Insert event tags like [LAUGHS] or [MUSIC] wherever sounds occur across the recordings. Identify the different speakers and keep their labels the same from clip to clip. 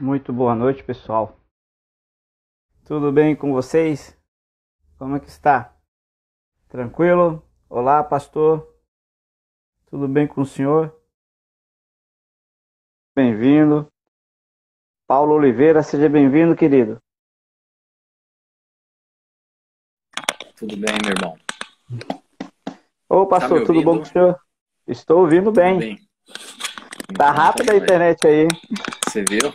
Speaker 1: Muito boa noite, pessoal. Tudo bem com vocês? Como é que está? Tranquilo? Olá, pastor. Tudo bem com o senhor? Bem-vindo. Paulo Oliveira, seja bem-vindo, querido.
Speaker 2: Tudo bem, meu irmão?
Speaker 1: Ô, tá pastor, tá tudo bom com o senhor? Estou ouvindo bem. bem. Tá então, rápida tá a internet aí
Speaker 2: você viu?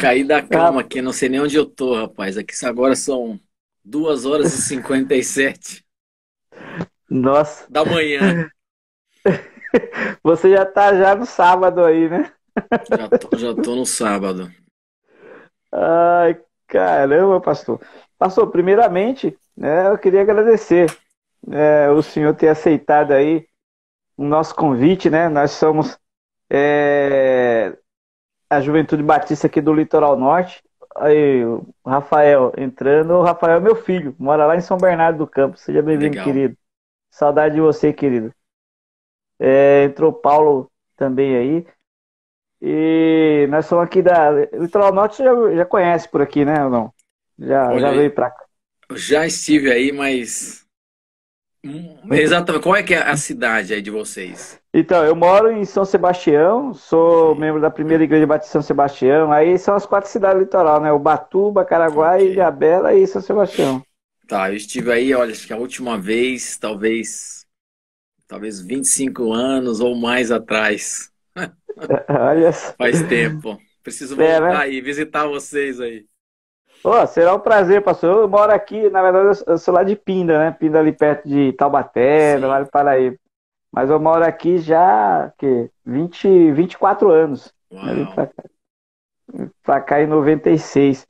Speaker 2: Caí da calma aqui, não sei nem onde eu tô, rapaz. Aqui é agora são 2 horas e 57. Nossa. Da manhã.
Speaker 1: [LAUGHS] Você já tá já
Speaker 2: no sábado aí, né? Já tô, já tô no sábado.
Speaker 1: Ai, caramba, pastor. Pastor, primeiramente, né, eu queria agradecer né, o senhor ter aceitado aí o nosso convite, né? Nós somos é, a Juventude Batista aqui do Litoral Norte. Aí, o Rafael entrando. O Rafael é meu filho, mora lá em São Bernardo do Campo. Seja bem-vindo, querido. Saudade de você, querido. É, entrou Paulo também aí. E nós somos aqui da. Litoral Norte você já, já conhece por aqui, né? Ou não? Já, já veio pra cá.
Speaker 2: Já estive aí, mas Hum, exatamente. Qual é que é a cidade aí de vocês?
Speaker 1: Então, eu moro em São Sebastião, sou Sim. membro da primeira igreja batista São Sebastião. Aí são as quatro cidades litorais, litoral, né? Ubatuba, Caraguá, okay. Ilhabela e São Sebastião.
Speaker 2: Tá, eu estive aí, olha, acho que a última vez, talvez, talvez 25 anos ou mais atrás. [LAUGHS]
Speaker 1: [LAUGHS] olha. Faz tempo.
Speaker 2: Preciso voltar é, né? aí, visitar vocês aí.
Speaker 1: Oh, será um prazer, pastor. Eu moro aqui, na verdade, eu sou lá de Pinda, né? Pinda ali perto de Taubaté, lá do Paraíba. Mas eu moro aqui já, que 20, 24 anos. Uau. Eu vim pra cá. pra cá em 96.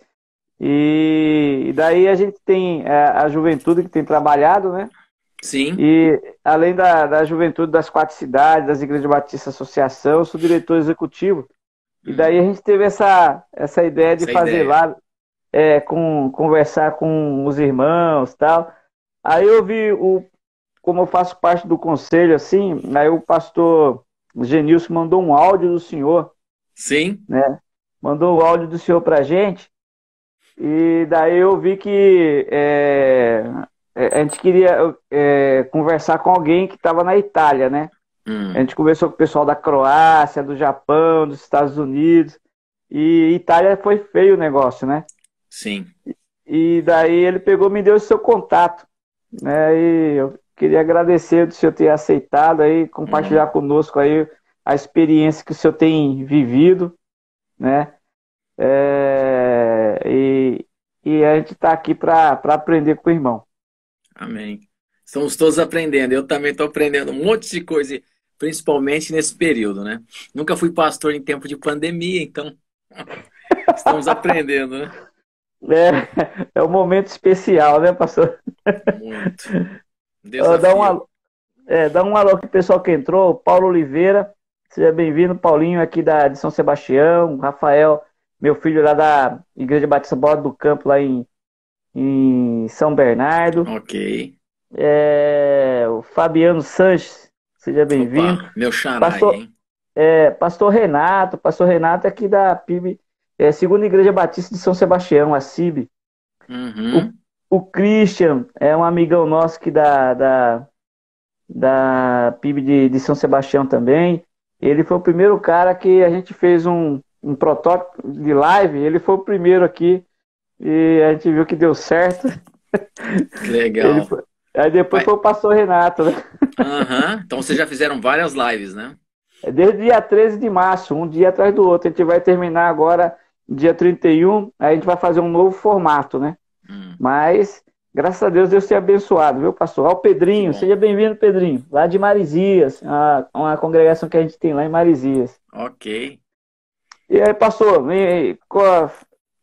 Speaker 1: E, e daí a gente tem a, é, a, juventude que tem trabalhado, né? Sim. E além da, da juventude das quatro cidades, das igrejas Batista Associação, eu sou diretor executivo. E hum. daí a gente teve essa, essa ideia de essa fazer ideia. lá é, com, conversar com os irmãos tal. Aí eu vi o, como eu faço parte do conselho, assim, aí o pastor Genilson mandou um áudio do senhor. Sim. Né? Mandou o áudio do senhor pra gente. E daí eu vi que é, é a gente queria é, conversar com alguém que estava na Itália, né? Hum. A gente conversou com o pessoal da Croácia, do Japão, dos Estados Unidos. E Itália foi feio o negócio, né? Sim. E daí ele pegou, me deu o seu contato, né? E eu queria agradecer do senhor ter aceitado aí, compartilhar uhum. conosco aí a experiência que o senhor tem vivido, né? É, e, e a gente está aqui para aprender com o irmão.
Speaker 2: Amém. Estamos todos aprendendo. Eu também estou aprendendo um monte de coisa, principalmente nesse período, né? Nunca fui pastor em tempo de pandemia, então [LAUGHS] estamos aprendendo, né?
Speaker 1: É, é um momento especial, né, pastor?
Speaker 2: Muito.
Speaker 1: Dá um alô, é, dá um alô aqui, pessoal que entrou. Paulo Oliveira, seja bem-vindo. Paulinho, aqui da, de São Sebastião. Rafael, meu filho lá da Igreja Batista Bola do Campo, lá em, em São Bernardo. Ok. É, o Fabiano Sanches, seja bem-vindo. Meu xará, hein? É, pastor Renato, pastor Renato é aqui da PIB é, segundo a Igreja Batista de São Sebastião, a CIB. Uhum. O, o Christian é um amigão nosso que da, da, da PIB de, de São Sebastião também. Ele foi o primeiro cara que a gente fez um, um protótipo de live. Ele foi o primeiro aqui e a gente viu que deu certo. Legal. Ele, aí depois Vai. foi o pastor Renato, né?
Speaker 2: Uhum. Então vocês já fizeram várias lives, né?
Speaker 1: Desde dia 13 de março, um dia atrás do outro. A gente vai terminar agora dia 31, a gente vai fazer um novo formato, né? Hum. Mas, graças a Deus, Deus te abençoado, viu, pastor? Ó, o Pedrinho, seja bem-vindo, Pedrinho, lá de Marizias, uma, uma congregação que a gente tem lá em Marizias.
Speaker 2: Ok.
Speaker 1: E aí, pastor, aí.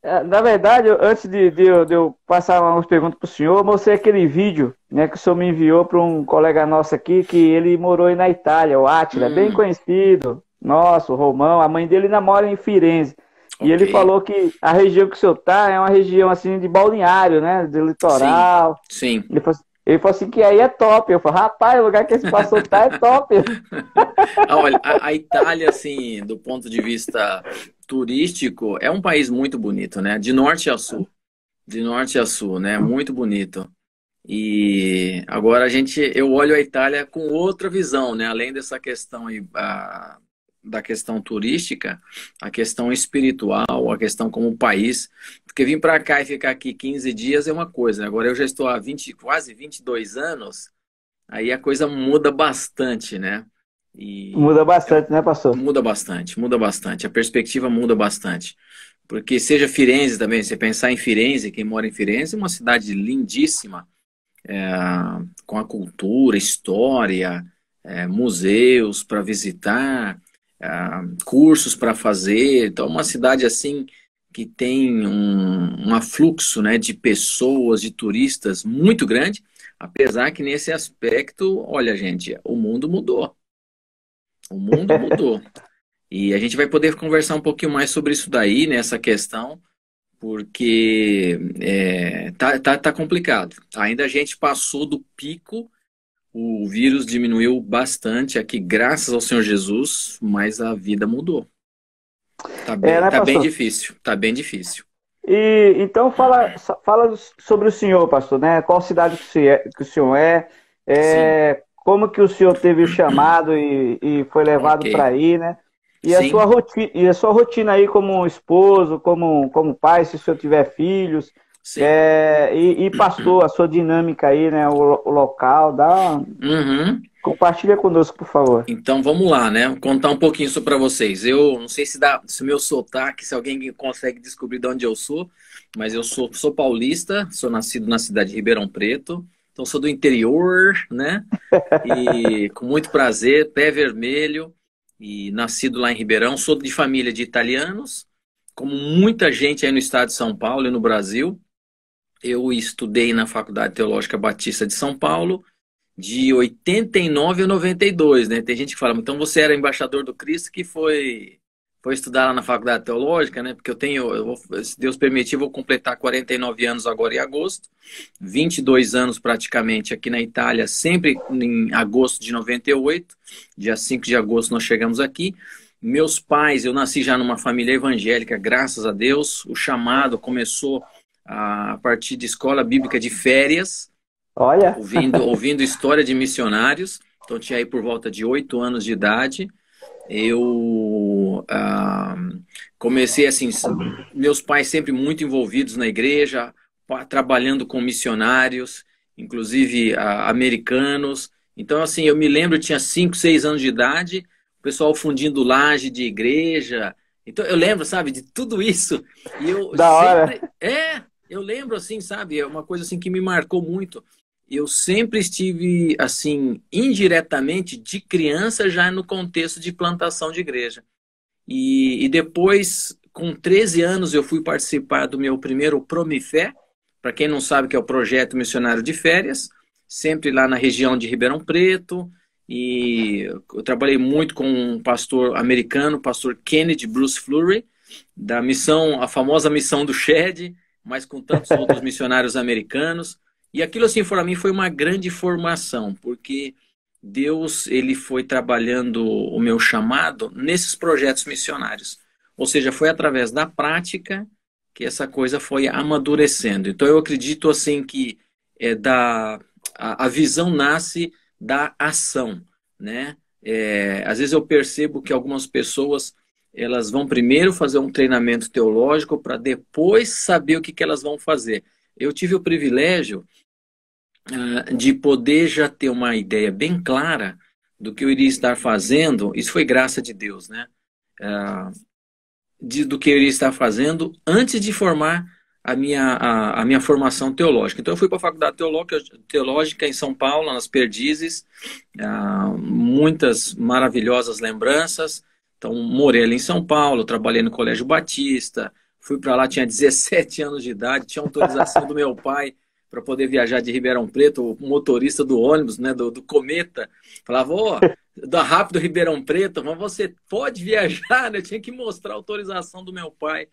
Speaker 1: É, na verdade, antes de, de, eu, de eu passar umas perguntas para o senhor, eu mostrei aquele vídeo né, que o senhor me enviou para um colega nosso aqui, que ele morou aí na Itália, o Átila, hum. bem conhecido, nosso, Romão, a mãe dele namora em Firenze. Okay. E ele falou que a região que o senhor está é uma região assim de balneário, né? De litoral. Sim. sim. Ele, falou, assim, ele, falou, assim que aí é top. Eu falei, rapaz, o lugar que esse passou tá é top. [LAUGHS]
Speaker 2: Ah, olha, a, a Itália, assim, do ponto de vista turístico, é um país muito bonito, né? De norte a sul. De norte a sul, né? Muito bonito. E agora a gente, eu olho a Itália com outra visão, né? Além dessa questão aí, a, da questão turística, a questão espiritual, a questão como país. Porque vir para cá e ficar aqui 15 dias é uma coisa. Né? Agora eu já estou há 20, quase 22 anos, aí a coisa muda bastante, né? E muda bastante, né, pastor? Muda bastante, muda bastante. A perspectiva muda bastante. Porque seja Firenze também, você pensar em Firenze, quem mora em Firenze, é uma cidade lindíssima, é, com a cultura, história, é, museus para visitar, ah, cursos para fazer. Então, uma cidade assim que tem um, um afluxo né, de pessoas, de turistas muito grande, apesar que nesse aspecto, olha, gente, o mundo mudou. O mundo mudou. [LAUGHS] e a gente vai poder conversar um pouquinho mais sobre isso daí, nessa questão, porque é, tá, tá, tá complicado. Ainda a gente passou do pico o vírus diminuiu bastante aqui, é graças ao Senhor Jesus, mas a vida mudou. Tá bem, é, né, tá bem difícil, tá bem difícil.
Speaker 1: E então fala, fala sobre o senhor, pastor, né? Qual cidade que o senhor é? é, é como que o senhor teve o [CLEARS THROAT] chamado e, e foi levado okay. para aí, né? E a, sua rotina, e a sua rotina aí como esposo, como, como pai, se o senhor tiver filhos, é, e, e, passou a sua dinâmica aí, né? O, o local, dá.
Speaker 2: Uhum.
Speaker 1: Compartilha conosco, por favor.
Speaker 2: Então vamos lá, né? Vou contar um pouquinho isso para vocês. Eu não sei se dá, se meu sotaque, se alguém consegue descobrir de onde eu sou, mas eu sou, sou paulista, sou nascido na cidade de Ribeirão Preto, então sou do interior, né? [LAUGHS] E com muito prazer, pé vermelho e nascido lá em Ribeirão, sou de família de italianos, como muita gente aí no estado de São Paulo e no Brasil eu estudei na Faculdade Teológica Batista de São Paulo de 89 a 92, né? Tem gente que fala, então você era embaixador do Cristo que foi foi estudar lá na Faculdade Teológica, né? Porque eu tenho, eu vou, se Deus permitir, vou completar 49 anos agora em agosto, 22 anos praticamente aqui na Itália, sempre em agosto de 98, dia 5 de agosto nós chegamos aqui. Meus pais, eu nasci já numa família evangélica, graças a Deus, o chamado começou a partir de escola bíblica de férias. Olha! Ouvindo, [LAUGHS] ouvindo história de missionários. Então, tinha aí por volta de oito anos de idade. Eu ah, comecei assim, meus pais sempre muito envolvidos na igreja, trabalhando com missionários, inclusive ah, americanos. Então, assim, eu me lembro, eu tinha cinco, seis anos de idade, o pessoal fundindo laje de igreja. Então, eu lembro, sabe, de tudo isso. E eu da sempre... hora. É, eu lembro, assim, sabe? É uma coisa assim que me marcou muito. Eu sempre estive, assim, indiretamente, de criança, já no contexto de plantação de igreja. E, e depois, com 13 anos, eu fui participar do meu primeiro Promifé. Para quem não sabe, que é o projeto missionário de férias, sempre lá na região de Ribeirão Preto. E eu trabalhei muito com um pastor americano, pastor Kennedy Bruce Flurry, da missão, a famosa missão do Shed mas com tantos outros missionários americanos. E aquilo assim para mim foi uma grande formação, porque Deus ele foi trabalhando o meu chamado nesses projetos missionários. Ou seja, foi através da prática que essa coisa foi amadurecendo. Então eu acredito assim que é da a, a visão nasce da ação, né? É, às vezes eu percebo que algumas pessoas elas vão primeiro fazer um treinamento teológico para depois saber o que, que elas vão fazer. Eu tive o privilégio uh, de poder já ter uma ideia bem clara do que eu iria estar fazendo. Isso foi graça de Deus, né? Uh, de, do que eu iria estar fazendo antes de formar a minha, a, a minha formação teológica. Então, eu fui para a Faculdade Teológica, Teológica em São Paulo, nas Perdizes, uh, muitas maravilhosas lembranças. Então, ali em São Paulo, trabalhei no Colégio Batista, fui para lá, tinha 17 [LAUGHS] anos de idade, tinha autorização do meu pai para poder viajar de Ribeirão Preto, o motorista do ônibus, né, do, do Cometa, falava, ó, oh, da Rápido Ribeirão Preto, mas você pode viajar, né? Eu tinha que mostrar a autorização do meu pai.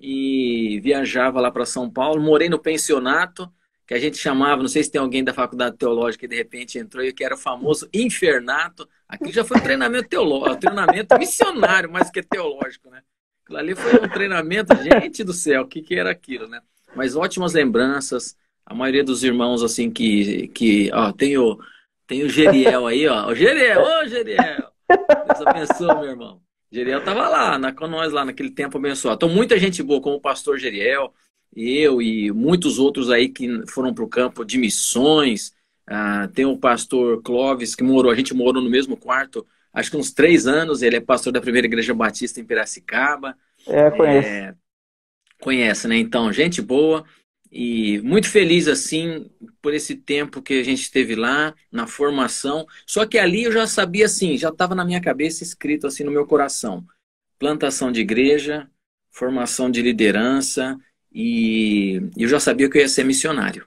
Speaker 2: E viajava lá para São Paulo, morei no pensionato, que a gente chamava, não sei se tem alguém da faculdade teológica que de repente entrou, e que era o famoso infernato, Aqui já foi um treinamento teológico, treinamento missionário, mais que teológico, né? Aquilo ali foi um treinamento, gente do céu, o que, que era aquilo, né? Mas ótimas lembranças. A maioria dos irmãos, assim, que. que ó, tem o, tem o Geriel aí, ó. O Geriel, ô Geriel! Deus abençoe, meu irmão. Geriel tava lá, na, com nós lá naquele tempo abençoado. Então, muita gente boa, como o pastor Geriel, eu e muitos outros aí que foram para o campo de missões, ah, tem o pastor Clóvis, que morou, a gente morou no mesmo quarto, acho que uns três anos. Ele é pastor da primeira igreja batista em Piracicaba.
Speaker 1: É, conhece. É,
Speaker 2: conhece, né? Então, gente boa. E muito feliz, assim, por esse tempo que a gente teve lá, na formação. Só que ali eu já sabia, assim, já estava na minha cabeça escrito, assim, no meu coração: plantação de igreja, formação de liderança, e eu já sabia que eu ia ser missionário.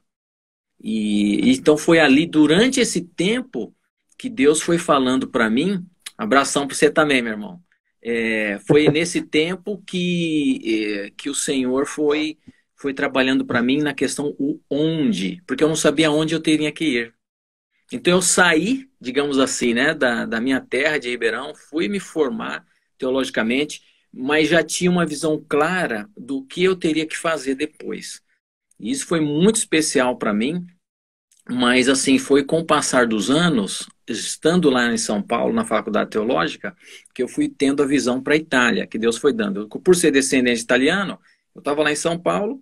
Speaker 2: E então foi ali durante esse tempo que Deus foi falando para mim. Abração para você também, meu irmão. É, foi nesse tempo que, é, que o Senhor foi foi trabalhando para mim na questão o onde, porque eu não sabia onde eu teria que ir. Então eu saí, digamos assim, né, da, da minha terra de Ribeirão, fui me formar teologicamente, mas já tinha uma visão clara do que eu teria que fazer depois. Isso foi muito especial para mim, mas assim, foi com o passar dos anos, estando lá em São Paulo, na faculdade teológica, que eu fui tendo a visão para a Itália, que Deus foi dando. Por ser descendente italiano, eu estava lá em São Paulo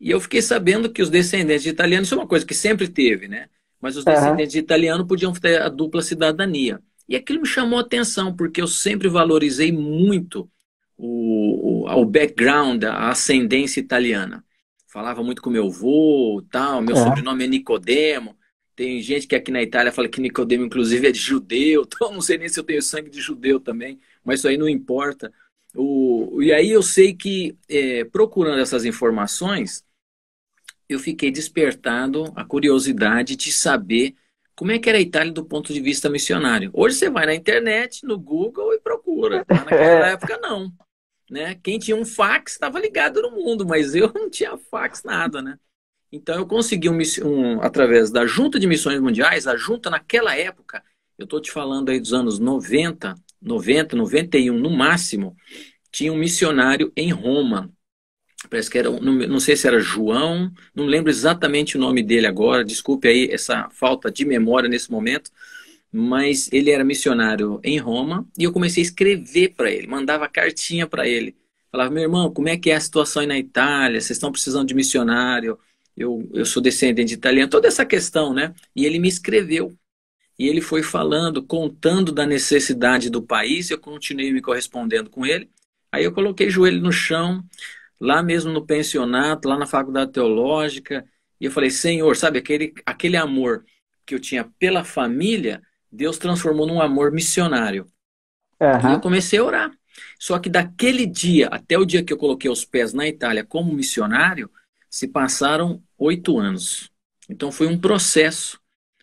Speaker 2: e eu fiquei sabendo que os descendentes de italianos, isso é uma coisa que sempre teve, né? Mas os descendentes uhum. de italiano podiam ter a dupla cidadania. E aquilo me chamou a atenção, porque eu sempre valorizei muito o, o, o background, a ascendência italiana falava muito com meu avô, tal, meu é. sobrenome é Nicodemo. Tem gente que aqui na Itália fala que Nicodemo, inclusive, é de judeu. [LAUGHS] Então, não sei nem se eu tenho sangue de judeu também, mas isso aí não importa. O, e aí eu sei que, é, procurando essas informações, eu fiquei despertado a curiosidade de saber como é que era a Itália do ponto de vista missionário. Hoje você vai na internet, no Google e procura. Naquela [LAUGHS] é. época, não né? Quem tinha um fax estava ligado no mundo, mas eu não tinha fax nada, né? Então eu consegui um, um através da Junta de Missões Mundiais, a junta naquela época, eu estou te falando aí dos anos 90, 90, 91 no máximo, tinha um missionário em Roma. Parece que era, não, não sei se era João, não lembro exatamente o nome dele agora, desculpe aí essa falta de memória nesse momento, mas ele era missionário em Roma e eu comecei a escrever para ele, mandava cartinha para ele. Falava, meu irmão, como é que é a situação aí na Itália? Vocês estão precisando de missionário? Eu, eu sou descendente de italiano, toda essa questão, né? E ele me escreveu. E ele foi falando, contando da necessidade do país, eu continuei me correspondendo com ele. Aí eu coloquei joelho no chão, lá mesmo no pensionato, lá na faculdade teológica, e eu falei, Senhor, sabe aquele, aquele amor que eu tinha pela família, Deus transformou num amor missionário. Uhum. E eu comecei a orar. Só que daquele dia até o dia que eu coloquei os pés na Itália como missionário, se passaram oito anos. Então foi um processo.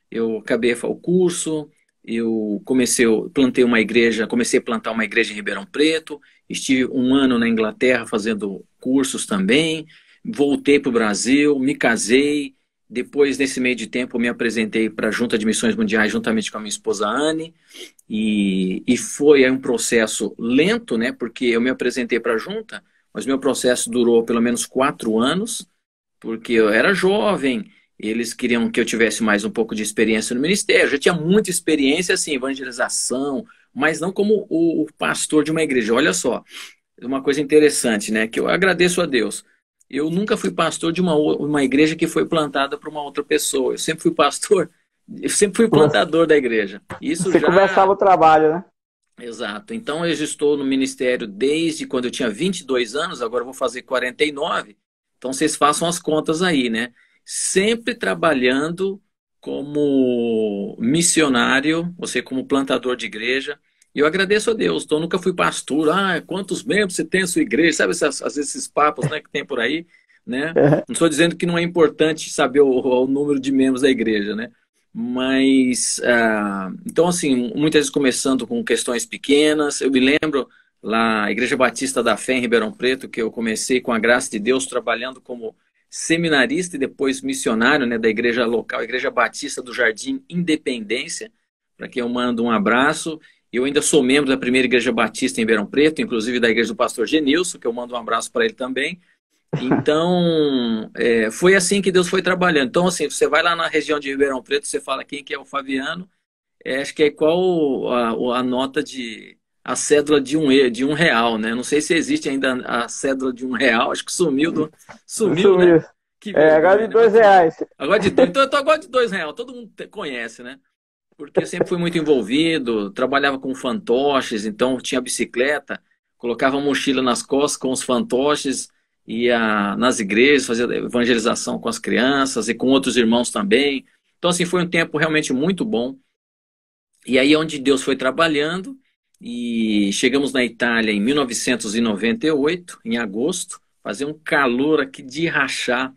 Speaker 2: Eu acabei o curso, eu comecei, eu plantei uma igreja, comecei a plantar uma igreja em Ribeirão Preto, estive um ano na Inglaterra fazendo cursos também, voltei para o Brasil, me casei, depois, nesse meio de tempo, me apresentei para a Junta de Missões Mundiais juntamente com a minha esposa Anne. E, e foi um processo lento, né? Porque eu me apresentei para a Junta, mas meu processo durou pelo menos quatro anos, porque eu era jovem, eles queriam que eu tivesse mais um pouco de experiência no ministério. Eu já tinha muita experiência, assim, evangelização, mas não como o, o pastor de uma igreja. Olha só, uma coisa interessante, né? Que eu agradeço a Deus. Eu nunca fui pastor de uma, uma igreja que foi plantada por uma outra pessoa. Eu sempre fui pastor, [LAUGHS] eu sempre fui plantador da igreja. Isso Você já... começava
Speaker 1: o trabalho, né?
Speaker 2: Exato. Então eu estou no ministério desde quando eu tinha 22 anos, agora vou fazer 49. Então vocês façam as contas aí, né? Sempre trabalhando como missionário, você como plantador de igreja, e eu agradeço a Deus. Então, eu nunca fui pastor. Ah, quantos membros você tem na sua igreja? Sabe, essas, às vezes, esses papos né, que tem por aí. Né? [LAUGHS] Não estou dizendo que não é importante saber o, o, número de membros da igreja, né? Mas, ah, então, assim, muitas vezes começando com questões pequenas. Eu me lembro lá, a Igreja Batista da Fé, em Ribeirão Preto, que eu comecei com a graça de Deus trabalhando como seminarista e depois missionário né, da igreja local, Igreja Batista do Jardim Independência, para quem eu mando um abraço. Eu ainda sou membro da primeira Igreja Batista em Verão Preto, inclusive da Igreja do Pastor Genilson, que eu mando um abraço para ele também. [LAUGHS] Então, é, foi assim que Deus foi trabalhando. Então, assim, você vai lá na região de Ribeirão Preto, você fala quem que é o Fabiano, é, acho que é qual a, a, nota de. a cédula de um, de um real, né? Não sei se existe ainda a cédula de um real, acho que sumiu. Do, sumiu, né? sumiu. né? Que é, agora de né? dois reais. Agora de dois, então eu tô agora de dois reais, todo mundo conhece, né? Porque sempre fui muito envolvido, trabalhava com fantoches, então tinha bicicleta, colocava mochila nas costas com os fantoches, ia nas igrejas, fazia evangelização com as crianças e com outros irmãos também. Então, assim, foi um tempo realmente muito bom. E aí, é onde Deus foi trabalhando, e chegamos na Itália em 1998, em agosto, fazia um calor aqui de rachar.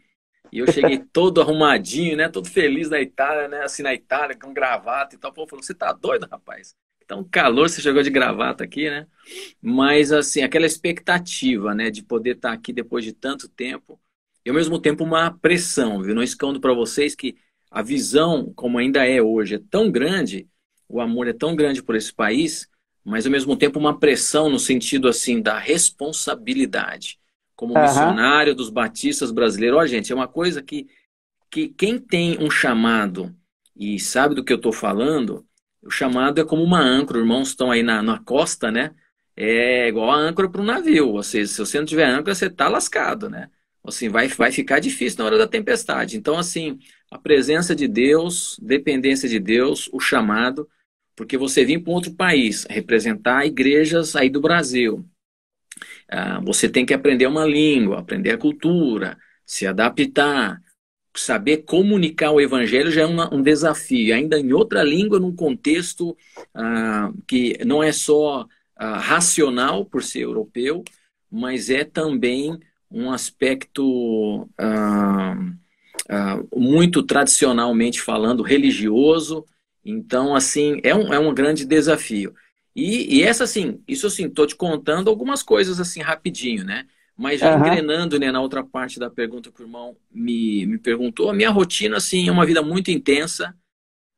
Speaker 2: E eu cheguei todo arrumadinho, né? Todo feliz na Itália, né? Assim, na Itália, com gravata e tal. O povo falou, você tá doido, rapaz? Então, calor, você chegou de gravata aqui, né? Mas, assim, aquela expectativa, né? De poder estar tá aqui depois de tanto tempo. E, ao mesmo tempo, uma pressão, viu? Não escondo para vocês que a visão, como ainda é hoje, é tão grande, o amor é tão grande por esse país, mas, ao mesmo tempo, uma pressão no sentido, assim, da responsabilidade como uhum. missionário dos batistas brasileiros. Olha, gente, é uma coisa que, que quem tem um chamado e sabe do que eu estou falando, o chamado é como uma âncora. Os irmãos estão aí na, na costa, né? É igual a âncora para um navio. Ou seja, se você não tiver âncora, você está lascado, né? Assim, vai, vai ficar difícil na hora da tempestade. Então, assim, a presença de Deus, dependência de Deus, o chamado, porque você vir para um outro país, representar igrejas aí do Brasil, ah, você tem que aprender uma língua, aprender a cultura, se adaptar. Saber comunicar o evangelho já é uma, um desafio, ainda em outra língua, num contexto ah, que não é só ah, racional por ser europeu, mas é também um aspecto muito tradicionalmente falando religioso. Então, assim, é um, é um grande desafio. E, e essa, assim, isso assim, tô te contando algumas coisas assim rapidinho, né? Mas já uhum. engrenando né, na outra parte da pergunta que o irmão me, me perguntou, a minha rotina, assim, é uma vida muito intensa.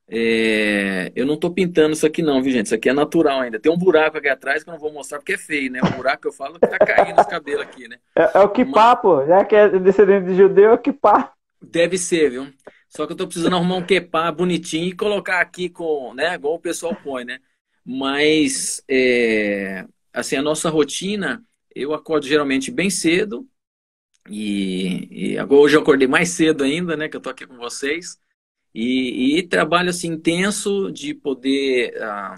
Speaker 2: É... Eu não tô pintando isso aqui não, viu, gente? Isso aqui é natural ainda. Tem um buraco aqui atrás que eu não vou mostrar porque é feio, né? O buraco que eu falo que tá caindo os cabelos
Speaker 1: aqui, né? É, é o que Mas... pô. já que é descendente de judeu, é o que pá.
Speaker 2: Deve ser, viu? Só que eu tô precisando arrumar um quepá bonitinho e colocar aqui com, né? Igual o pessoal põe, né? Mas, é, assim, a nossa rotina, eu acordo geralmente bem cedo. E, e agora, hoje eu acordei mais cedo ainda, né? Que eu tô aqui com vocês. E, e trabalho, assim, intenso de poder... Ah,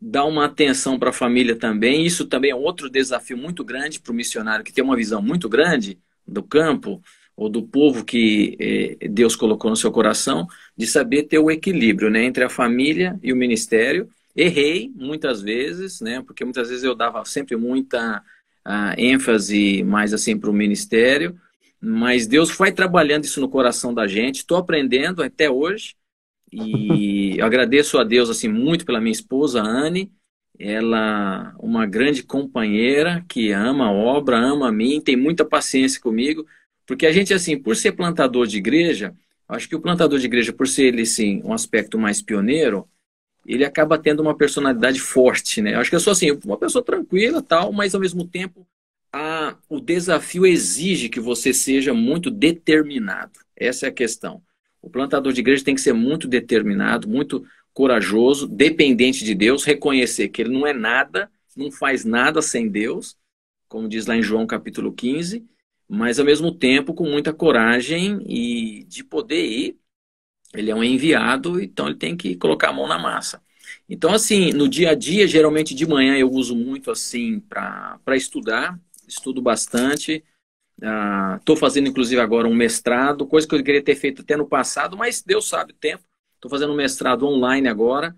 Speaker 2: dar uma atenção para a família também. Isso também é outro desafio muito grande para o missionário que tem uma visão muito grande do campo ou do povo que eh, Deus colocou no seu coração, de saber ter o equilíbrio né, entre a família e o ministério Errei muitas vezes, né? Porque muitas vezes eu dava sempre muita uh, ênfase mais assim para o ministério, mas Deus foi trabalhando isso no coração da gente. Estou aprendendo até hoje e eu [LAUGHS] agradeço a Deus assim muito pela minha esposa Anne. Ela uma grande companheira que ama a obra, ama a mim, tem muita paciência comigo, porque a gente assim, por ser plantador de igreja, acho que o plantador de igreja, por ser ele sim um aspecto mais pioneiro, ele acaba tendo uma personalidade forte, né? Eu acho que eu sou assim, uma pessoa tranquila tal, mas ao mesmo tempo a, o desafio exige que você seja muito determinado. Essa é a questão. O plantador de igreja tem que ser muito determinado, muito corajoso, dependente de Deus, reconhecer que ele não é nada, não faz nada sem Deus, como diz lá em João capítulo 15, mas ao mesmo tempo com muita coragem e de poder ir ele é um enviado, então ele tem que colocar a mão na massa. Então, assim, no dia a dia, geralmente de manhã eu uso muito assim para estudar, estudo bastante. Estou ah, fazendo, inclusive, agora um mestrado, coisa que eu queria ter feito até no passado, mas Deus sabe o tempo. Estou fazendo um mestrado online agora,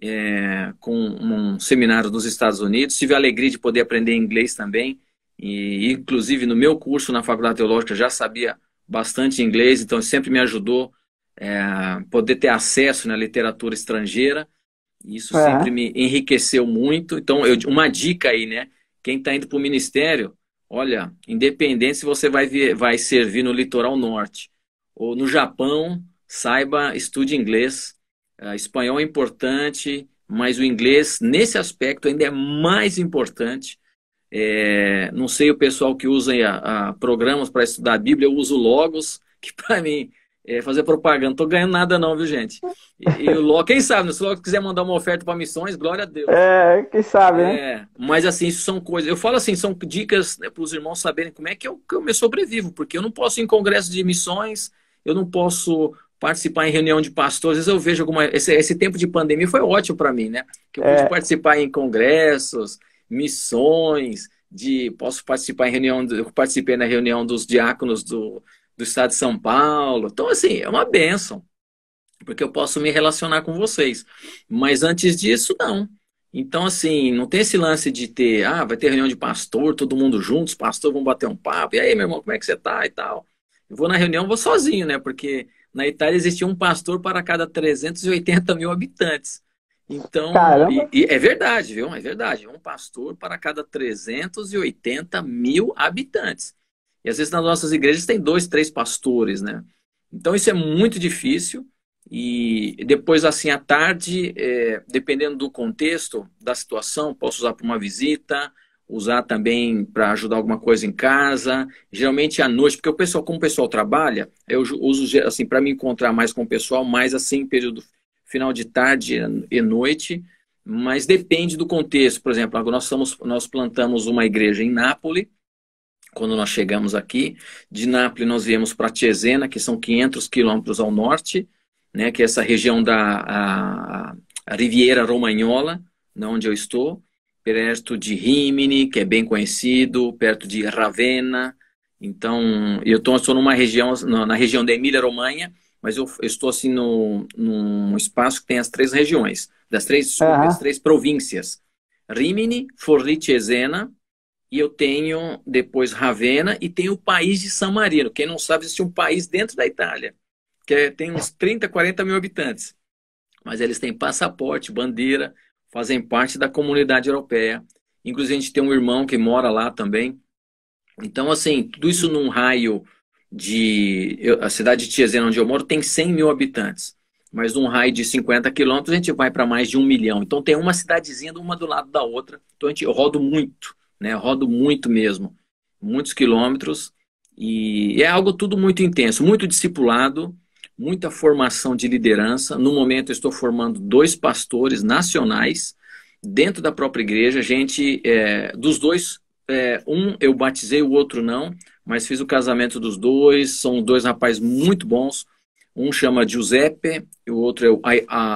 Speaker 2: é, com um seminário nos Estados Unidos. Tive a alegria de poder aprender inglês também. E, inclusive, no meu curso na Faculdade Teológica já sabia bastante inglês, então sempre me ajudou é, poder ter acesso na né, literatura estrangeira. Isso é. sempre me enriqueceu muito. Então, eu, uma dica aí, né? Quem está indo para o ministério, olha, independente se você vai, vai servir no litoral norte ou no Japão, saiba, estude inglês. É, espanhol é importante, mas o inglês, nesse aspecto, ainda é mais importante. É, não sei o pessoal que usa a, a, programas para estudar a Bíblia, eu uso Logos, [LAUGHS] que para mim é, fazer propaganda. Não tô ganhando nada, não, viu, gente? E, e o Ló, quem sabe, né? se o Ló quiser mandar uma oferta para missões, glória a Deus.
Speaker 1: É, quem sabe, né? É,
Speaker 2: mas assim, isso são coisas. Eu falo assim, são dicas né, para os irmãos saberem como é que eu, que eu me sobrevivo, porque eu não posso ir em congresso de missões, eu não posso participar em reunião de pastores. Às vezes eu vejo alguma. Esse, esse tempo de pandemia foi ótimo para mim, né? Que eu é. pude participar em congressos, missões. De, posso participar em reunião, eu participei na reunião dos diáconos do, do estado de São Paulo. Então, assim, é uma benção, porque eu posso me relacionar com vocês. Mas antes disso, não. Então, assim, não tem esse lance de ter, ah, vai ter reunião de pastor, todo mundo juntos, pastor, vamos bater um papo. E aí, meu irmão, como é que você tá e tal? Eu vou na reunião, vou sozinho, né? Porque na Itália existia um pastor para cada 380 mil habitantes. Então, e, e é verdade, viu? É verdade. Um pastor para cada 380 mil habitantes. E às vezes nas nossas igrejas tem dois, três pastores, né? Então isso é muito difícil. E depois, assim, à tarde, é, dependendo do contexto, da situação, posso usar para uma visita, usar também para ajudar alguma coisa em casa. Geralmente à noite, porque o pessoal, como o pessoal trabalha, eu uso assim para me encontrar mais com o pessoal, mais assim período final de tarde e noite. Mas depende do contexto. Por exemplo, nós, somos, nós plantamos uma igreja em Nápoles quando nós chegamos aqui. De Nápoles nós viemos para Cesena, que são 500 quilômetros ao norte, né, que é essa região da a, a Riviera Romagnola, onde eu estou, perto de Rimini, que é bem conhecido, perto de Ravenna. Então, eu estou numa região, na região da Emília-Romanha, mas eu, estou assim no, num espaço que tem as três regiões, das três, uhum. as três províncias. Rimini, Forlì Cesena e eu tenho depois Ravenna e tenho o país de San Marino. Quem não sabe, existe um país dentro da Itália, que é, tem uns 30, 40 mil habitantes. Mas eles têm passaporte, bandeira, fazem parte da comunidade europeia. Inclusive, a gente tem um irmão que mora lá também. Então, assim, tudo isso num raio de. Eu, a cidade de Tiesena, onde eu moro, tem 100 mil habitantes. Mas num raio de 50 quilômetros, a gente vai para mais de um milhão. Então, tem uma cidadezinha, uma do lado da outra. Então, a gente, eu rodo muito né? Rodo muito mesmo, muitos quilômetros e é algo tudo muito intenso, muito discipulado, muita formação de liderança. No momento estou formando dois pastores nacionais dentro da própria igreja. Gente, é, dos dois, é, um eu batizei, o outro não, mas fiz o casamento dos dois. São dois rapazes muito bons. Um chama Giuseppe, o outro é o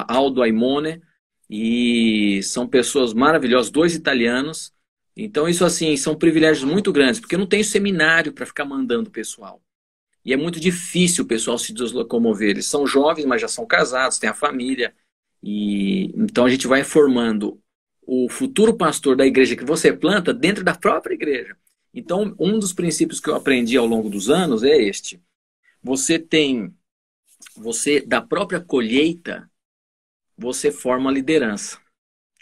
Speaker 2: Aldo Aimone, e são pessoas maravilhosas, dois italianos, então, isso assim, são privilégios muito grandes, porque eu não tenho seminário para ficar mandando o pessoal. E é muito difícil o pessoal se deslocomover. Eles são jovens, mas já são casados, têm a família. E então a gente vai formando o futuro pastor da igreja que você planta dentro da própria igreja. Então, um dos princípios que eu aprendi ao longo dos anos é este. Você tem você da própria colheita, você forma a liderança.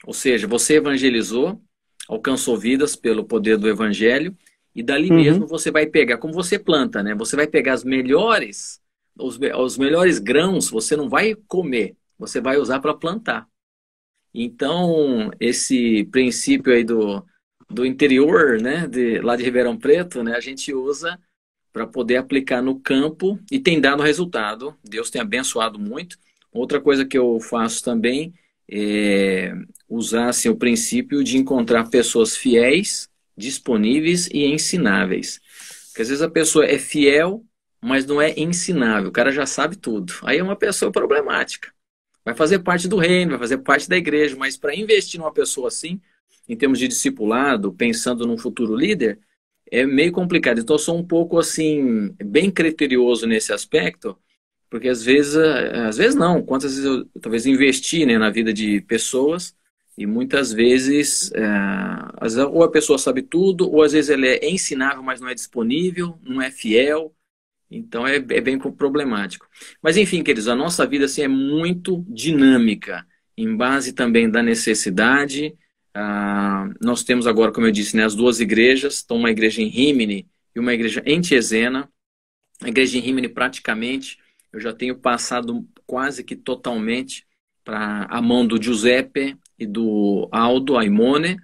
Speaker 2: Ou seja, você evangelizou, alcançou vidas pelo poder do evangelho e dali uhum. mesmo você vai pegar, como você planta, né? Você vai pegar as melhores, os, os melhores grãos, você não vai comer, você vai usar para plantar. Então, esse princípio aí do, do interior, né, de, lá de Ribeirão Preto, né, a gente usa para poder aplicar no campo e tem dado resultado. Deus tem abençoado muito. Outra coisa que eu faço também é, usassem o princípio de encontrar pessoas fiéis, disponíveis e ensináveis. Porque às vezes a pessoa é fiel, mas não é ensinável. O cara já sabe tudo. Aí é uma pessoa problemática. Vai fazer parte do reino, vai fazer parte da igreja, mas para investir numa pessoa assim, em termos de discipulado, pensando num futuro líder, é meio complicado. Então, eu sou um pouco assim, bem criterioso nesse aspecto, porque às vezes, eh, às vezes não, quantas vezes eu talvez investi né, na vida de pessoas e muitas vezes, é, às vezes, ou a pessoa sabe tudo, ou às vezes ela é ensinável, mas não é disponível, não é fiel. Então é, é bem problemático. Mas enfim, queridos, a nossa vida assim, é muito dinâmica, em base também da necessidade. Ah, nós temos agora, como eu disse, né, as duas igrejas, então uma igreja em Rimini e uma igreja em Tiesena. A igreja em Rimini praticamente, eu já tenho passado quase que totalmente para a mão do Giuseppe, e do Aldo Aimone.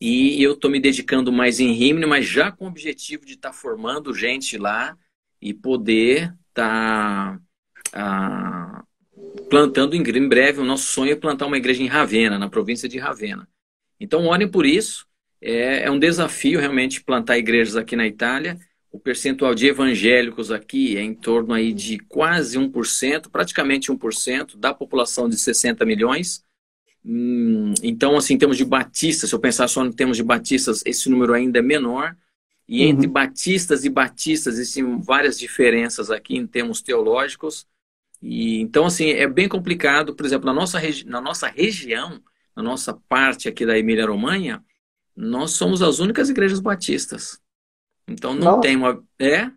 Speaker 2: E eu estou me dedicando mais em Rimini, mas já com o objetivo de estar tá formando gente lá e poder estar tá, ah, plantando em, em breve. O nosso sonho é plantar uma igreja em Ravena, na província de Ravena. Então, olhem por isso. É, é um desafio realmente plantar igrejas aqui na Itália. O percentual de evangélicos aqui é em torno aí de quase 1%, praticamente 1% da população de 60 milhões. Hum, então, assim, em termos de batistas, se eu pensar só em termos de batistas, esse número ainda é menor. E uhum. entre batistas e batistas existem várias diferenças aqui em termos teológicos. E então, assim, é bem complicado. Por exemplo, na nossa, na nossa região, na nossa parte aqui da Emília-Romanha, nós somos as únicas igrejas batistas. Então, não, não. tem uma. É,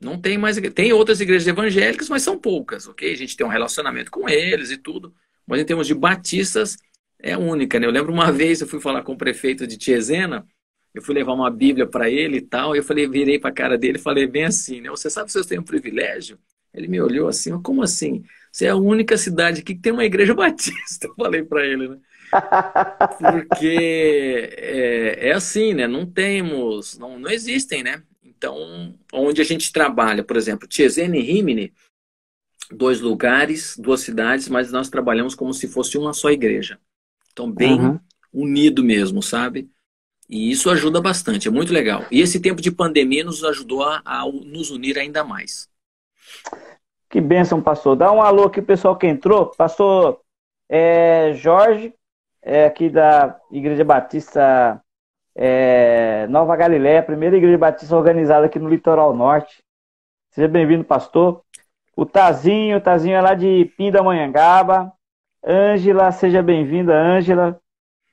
Speaker 2: não tem mais. Tem outras igrejas evangélicas, mas são poucas, ok? A gente tem um relacionamento com eles e tudo. Mas em termos de batistas, é única, né? Eu lembro uma [LAUGHS] vez eu fui falar com o prefeito de Tiesena, eu fui levar uma Bíblia para ele e tal, e eu falei, virei para a cara dele e falei bem assim, né? Você sabe que vocês têm um privilégio? Ele me olhou assim, como assim? Você é a única cidade aqui que tem uma igreja [LAUGHS] batista, eu falei para ele, né? [LAUGHS] Porque é, é, assim, né? Não temos, não, não existem, né? Então, onde a gente trabalha, por exemplo, Tiesena e Rimini, dois lugares, duas cidades, mas nós trabalhamos como se fosse uma só igreja. Então, bem uhum. unido mesmo, sabe? E isso ajuda bastante, é muito legal. E esse tempo de pandemia nos ajudou a, a nos unir ainda mais.
Speaker 1: Que bênção, pastor. Dá um alô aqui, pessoal que entrou. Pastor é, Jorge, é, aqui da Igreja Batista é, Nova Galiléia, primeira igreja batista organizada aqui no litoral norte. Seja bem-vindo, pastor o Tazinho, o Tazinho é lá de Pindamonhangaba. Ângela, seja bem-vinda, Ângela.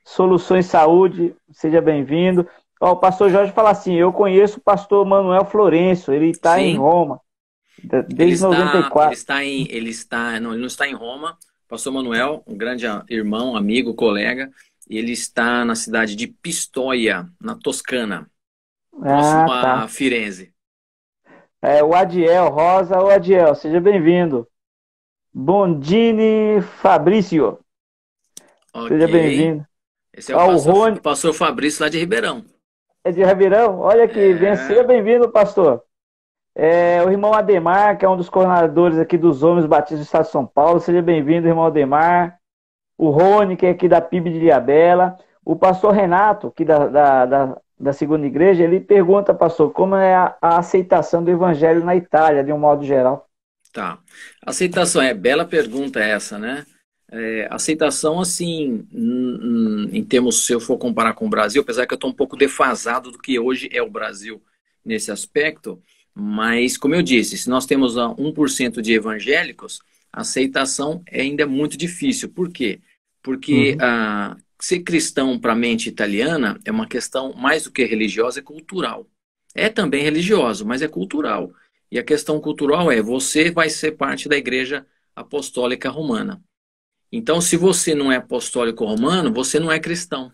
Speaker 1: Soluções Saúde, seja bem-vindo. o pastor Jorge fala assim: eu conheço o pastor Manuel Florencio, ele tá está em Roma. Desde ele está, 94. Ele
Speaker 2: está em. Ele está, não, ele não está em Roma. pastor Manuel, um grande irmão, amigo, colega, ele está na cidade de Pistoia, na Toscana, ah, próximo ah, tá. a Firenze.
Speaker 1: É, o Adiel Rosa, o Adiel, seja bem-vindo. Bondini
Speaker 2: Fabrício. Okay. Seja bem-vindo.
Speaker 1: Esse é o, pastor, o Rony...
Speaker 2: pastor Fabrício lá de Ribeirão.
Speaker 1: É de Ribeirão? Olha aqui, é... Vem, seja bem-vindo, pastor. É, o irmão Ademar, que é um dos coordenadores aqui dos Homens Batistas do Estado de São Paulo. Seja bem-vindo, irmão Ademar. O Rony, que é aqui da PIB de Ilhabela. O pastor Renato, que da, da, da da segunda igreja, ele pergunta, pastor, como é a, a aceitação do evangelho na Itália, de um modo geral?
Speaker 2: Tá. Aceitação, é bela pergunta essa, né? É, aceitação, assim, hum, hum, em termos, se eu for comparar com o Brasil, apesar que eu estou um pouco defasado do que hoje é o Brasil nesse aspecto, mas, como eu disse, se nós temos 1% ah, de evangélicos, a aceitação ainda é muito difícil. Por quê? Porque uhum. ah, ser cristão para a mente italiana é uma questão mais do que religiosa, é cultural. É também religioso, mas é cultural. E a questão cultural é você vai ser parte da Igreja Apostólica Romana. Então, se você não é apostólico romano, você não é cristão.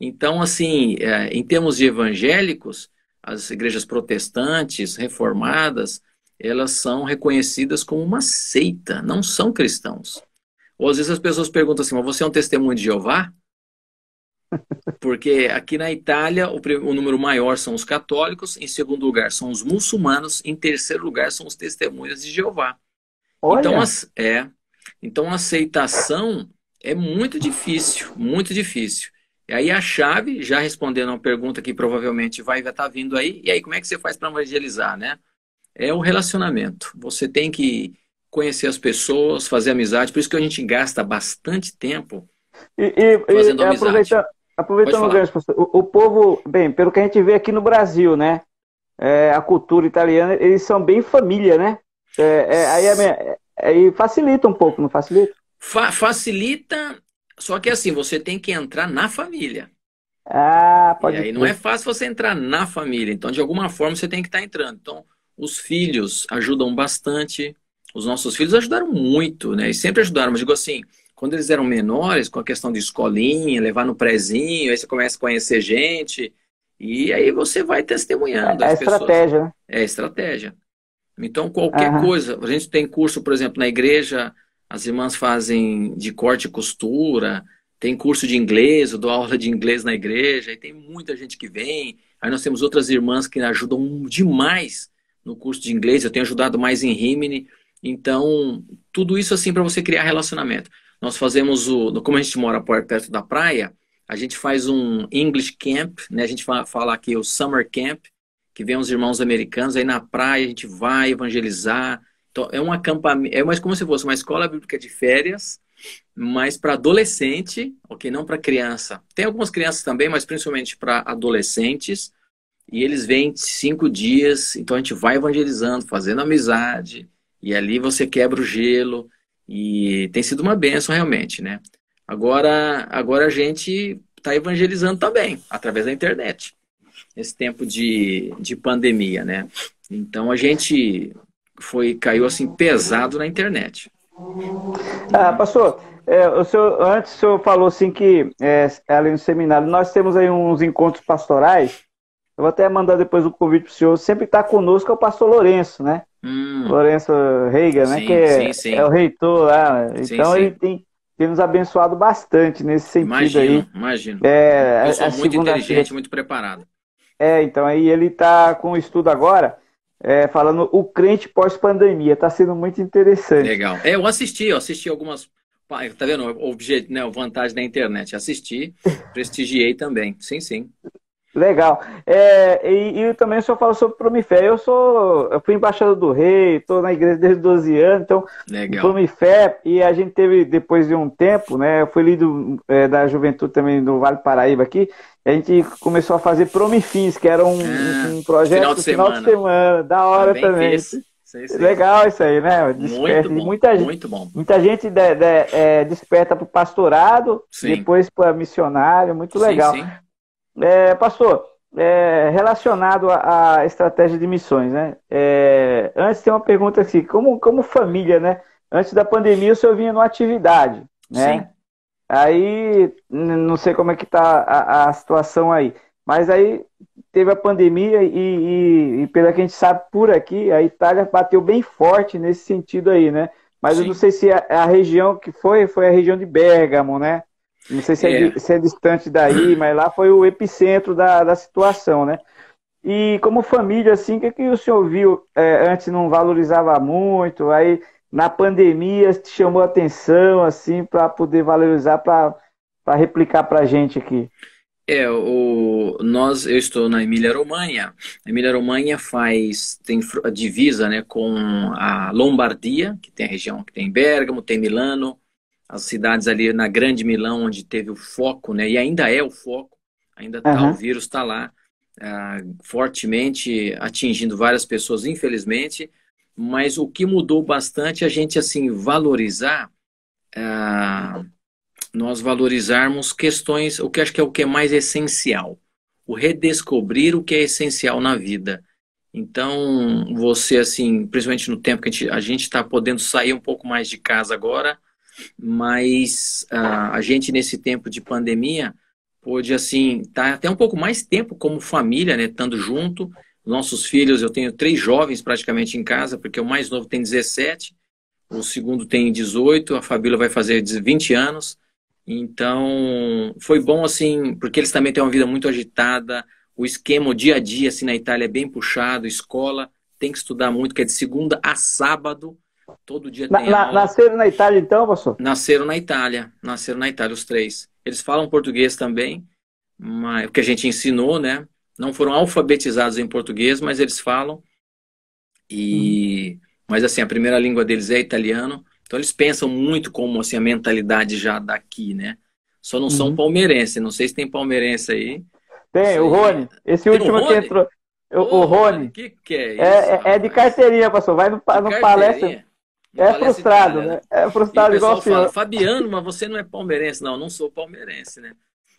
Speaker 2: Então, assim, é, em termos de evangélicos, as igrejas protestantes, reformadas, elas são reconhecidas como uma seita, não são cristãos. Ou às vezes as pessoas perguntam assim: mas você é um testemunho de Jeová? Porque aqui na Itália, o, o, número maior são os católicos, em segundo lugar são os muçulmanos, em terceiro lugar são os testemunhas de Jeová. Olha. Então, é, então a aceitação é muito difícil, muito difícil. E aí a chave, já respondendo a uma pergunta que provavelmente vai estar tá vindo aí, e aí como é que você faz para evangelizar, né? É o relacionamento. Você tem que conhecer as pessoas, fazer amizade. Por isso que a gente gasta bastante tempo
Speaker 1: e, e, fazendo e, amizade. Aproveitando, Aproveitando o grande o, povo, bem, pelo que a gente vê aqui no Brasil, né? É, a cultura italiana, eles são bem família, né? É, é, aí, minha, é, é, aí, facilita um pouco, não facilita?
Speaker 2: Fa facilita, só que assim, você tem que entrar na família.
Speaker 1: Ah,
Speaker 2: pode E aí não é fácil você entrar na família, então de alguma forma você tem que estar tá entrando. Então, os filhos ajudam bastante, os nossos filhos ajudaram muito, né? E sempre ajudaram, mas digo assim, quando eles eram menores, com a questão de escolinha, levar no prezinho, aí você começa a conhecer gente, e aí você vai testemunhando. É, é estratégia, né? É estratégia. Então, qualquer uhum. coisa, a gente tem curso, por exemplo, na igreja, as irmãs fazem de corte e costura, tem curso de inglês, eu dou aula de inglês na igreja, e tem muita gente que vem. Aí nós temos outras irmãs que ajudam demais no curso de inglês, eu tenho ajudado mais em Rimini. Então, tudo isso assim para você criar relacionamento. Nós fazemos o. Como a gente mora perto da praia, a gente faz um English Camp, né? A gente fala aqui o Summer Camp, que vem uns irmãos americanos, aí na praia a gente vai evangelizar. Então, é um acampamento, é mais como se fosse uma escola bíblica de férias, mas para adolescente, ok? Não para criança. Tem algumas crianças também, mas principalmente para adolescentes. E eles vêm cinco dias, então a gente vai evangelizando, fazendo amizade, e ali você quebra o gelo. E tem sido uma benção realmente, né? Agora, agora a gente está evangelizando também, através da internet, nesse tempo de, de pandemia, né? Então a gente foi caiu assim pesado na internet.
Speaker 1: Ah, pastor, é, o senhor, antes o senhor falou assim que é, ali no seminário, nós temos aí uns encontros pastorais. Eu vou até mandar depois o um convite para o senhor. Sempre está conosco é o pastor Lourenço, né? Hum. Lourenço Reiga, né? Sim, que é, sim, sim. é, o reitor lá. Né? Então ele tem, tem, nos abençoado bastante nesse sentido imagino, aí. Imagino. É, Eu sou a, a muito inteligente,
Speaker 2: muito preparado.
Speaker 1: É, então aí ele está com o estudo agora. É, falando o crente pós-pandemia, está sendo muito interessante. Legal.
Speaker 2: É, eu assisti, eu assisti algumas. Tá vendo? O Objeto, né, vantagem da internet. Assisti, [LAUGHS] prestigiei também. Sim, sim.
Speaker 1: Legal. É, e, e, também o senhor fala sobre Promifé. Eu sou, eu fui embaixador do rei, estou na igreja desde 12 anos, então Legal. Promifé, e a gente teve, depois de um tempo, né? Eu fui lido é, da juventude também do Vale Paraíba aqui, a gente começou a fazer Promifins, que era um, ah, um projeto final de, final semana. de semana, da ah, hora também. Sei, sei. Legal isso aí, né? Desperta muito bom, muita gente, muito bom. Muita gente de, de, é, desperta para o pastorado, sim. depois para missionário, muito sim, legal. Sim. É, pastor, é, relacionado à estratégia de missões, né? É, antes tem uma pergunta aqui, como, como família, né? Antes da pandemia o senhor vinha numa atividade, né? Sim. Aí, não sei como é que tá a, a situação aí, mas aí teve a pandemia e, e, e, pelo que a gente sabe por aqui, a Itália bateu bem forte nesse sentido aí, né? Mas Sim. eu não sei se é a, é a, região que foi, foi a região de Bergamo, né? Não sei se é, é, se é distante daí, [CLEARS THROAT] mas lá foi o epicentro da, da situação, né? E como família, assim, o que, é que o senhor viu? É, antes não valorizava muito, aí na pandemia te chamou atenção, assim, para poder valorizar, para replicar para a gente aqui.
Speaker 2: É, o, nós, eu estou na Emília-Romanha. A Emília-Romanha faz, tem divisa né, com a Lombardia, que tem a região que tem Bergamo, tem Milano, as cidades ali na Grande Milão, onde teve o foco, né? E ainda é o foco, ainda tá, uhum. o vírus está lá, uh, fortemente atingindo várias pessoas, infelizmente. Mas o que mudou bastante é a gente, assim, valorizar, uh, nós valorizarmos questões, o que acho que é o que é mais essencial. O redescobrir o que é essencial na vida. Então, você, assim, principalmente no tempo que a gente está podendo sair um pouco mais de casa agora, mas uh, a gente nesse tempo de pandemia pôde assim tá até um pouco mais tempo como família, né, estando junto. Nossos filhos, eu tenho três jovens praticamente em casa, porque o mais novo tem 17, o segundo tem 18, a Fabíola vai fazer 20 anos. Então, foi bom assim, porque eles também têm uma vida muito agitada, o esquema o dia a dia assim na Itália é bem puxado, escola, tem que estudar muito, que é de segunda a sábado Todo dia na, tem aula. Nasceram na Itália, então, pastor? Nasceram na Itália. Nasceram na Itália, os três. Eles falam português também, mas, que a gente ensinou, né? Não foram alfabetizados em português, mas eles falam. E... Hum. Mas, assim, a primeira língua deles é italiano. Então, eles pensam muito como, assim, a mentalidade já daqui, né? Só não hum. são uhum. palmeirenses. Não sei se tem palmeirense aí. Tem,
Speaker 1: o Rony. Esse tem último Rony? que entrou... O, oh, o Rony.
Speaker 2: Que que é, é isso, é,
Speaker 1: é, de carteirinha, pastor. Vai no, no palestra é assim, frustrado, né? É frustrado e igual o fala,
Speaker 2: Fabiano, mas você não é palmeirense. Não, não sou palmeirense, né?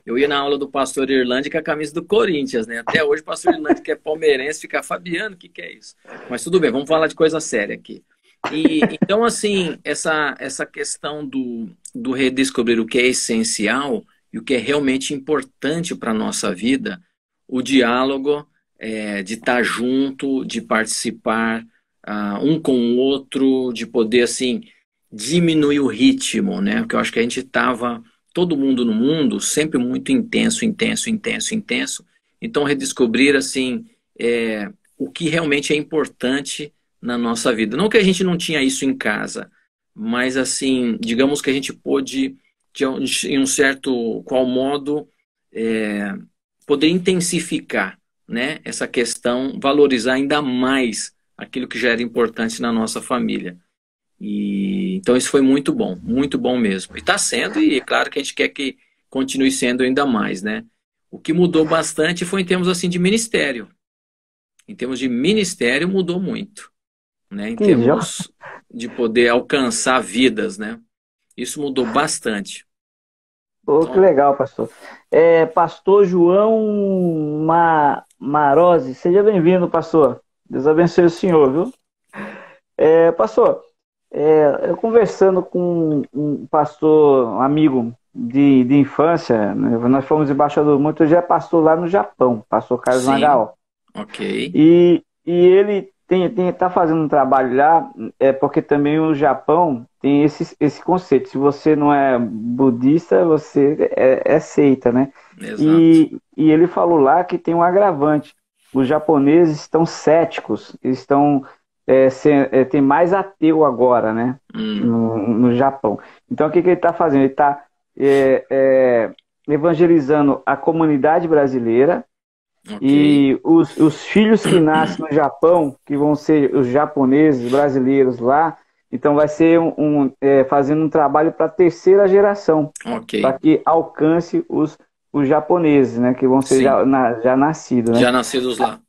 Speaker 2: Eu ia na aula do pastor Irlande com a camisa do Corinthians, né? Até hoje o pastor Irlande, que é palmeirense, fica Fabiano, o que, que é isso? Mas tudo bem, vamos falar de coisa séria aqui. E, então, assim, essa, essa questão do, do redescobrir o que é essencial e o que é realmente importante para a nossa vida, o diálogo, é, de estar tá junto, de participar, uh, um com o outro, de poder assim diminuir o ritmo, né? Porque eu acho que a gente estava todo mundo no mundo sempre muito intenso, intenso, intenso, intenso. Então redescobrir assim é, o que realmente é importante na nossa vida. Não que a gente não tinha isso em casa, mas assim digamos que a gente pôde de, em um certo qual modo é, poder intensificar né, essa questão, valorizar ainda mais aquilo que já era importante na nossa família. E então isso foi muito bom, muito bom mesmo. E está sendo, e é claro que a gente quer que continue sendo ainda mais, né? O que mudou bastante foi em termos assim de ministério. Em termos de ministério mudou muito, né? Em termos de poder alcançar vidas, né? Isso mudou bastante.
Speaker 1: Oh, que legal, pastor. É, pastor João Ma... Marose, seja bem-vindo, pastor. Deus abençoe o senhor, viu? É, pastor, é, eu conversando com um pastor, um amigo de, de infância, né, nós fomos embaixador muito, já é pastor lá no Japão, pastor Carlos Sim. Magal. Ok. E, e ele tem, tem, tá fazendo um trabalho lá, é porque também o Japão tem esse, esse conceito. Se você não é budista, você é, é seita, né? Exato. E, e ele falou lá que tem um agravante os japoneses estão céticos, estão é, é, tem mais ateu agora, né? Hum. No, no, Japão. Então o que, que ele está fazendo? Ele está é, é, evangelizando a comunidade brasileira okay. e os, os, filhos que nascem no Japão, que vão ser os japoneses, brasileiros lá, então vai ser um, um é, fazendo um trabalho para a terceira geração, okay. para que alcance os os japoneses, né? Que vão ser já, na, já nascidos, né? Já nascidos lá.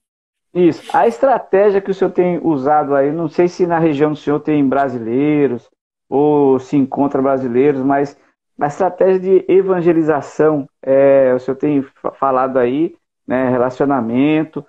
Speaker 1: Isso. A estratégia que o senhor tem usado aí, não sei se na região do senhor tem brasileiros ou se encontra brasileiros, mas a estratégia de evangelização, é, o senhor tem falado aí, né, relacionamento,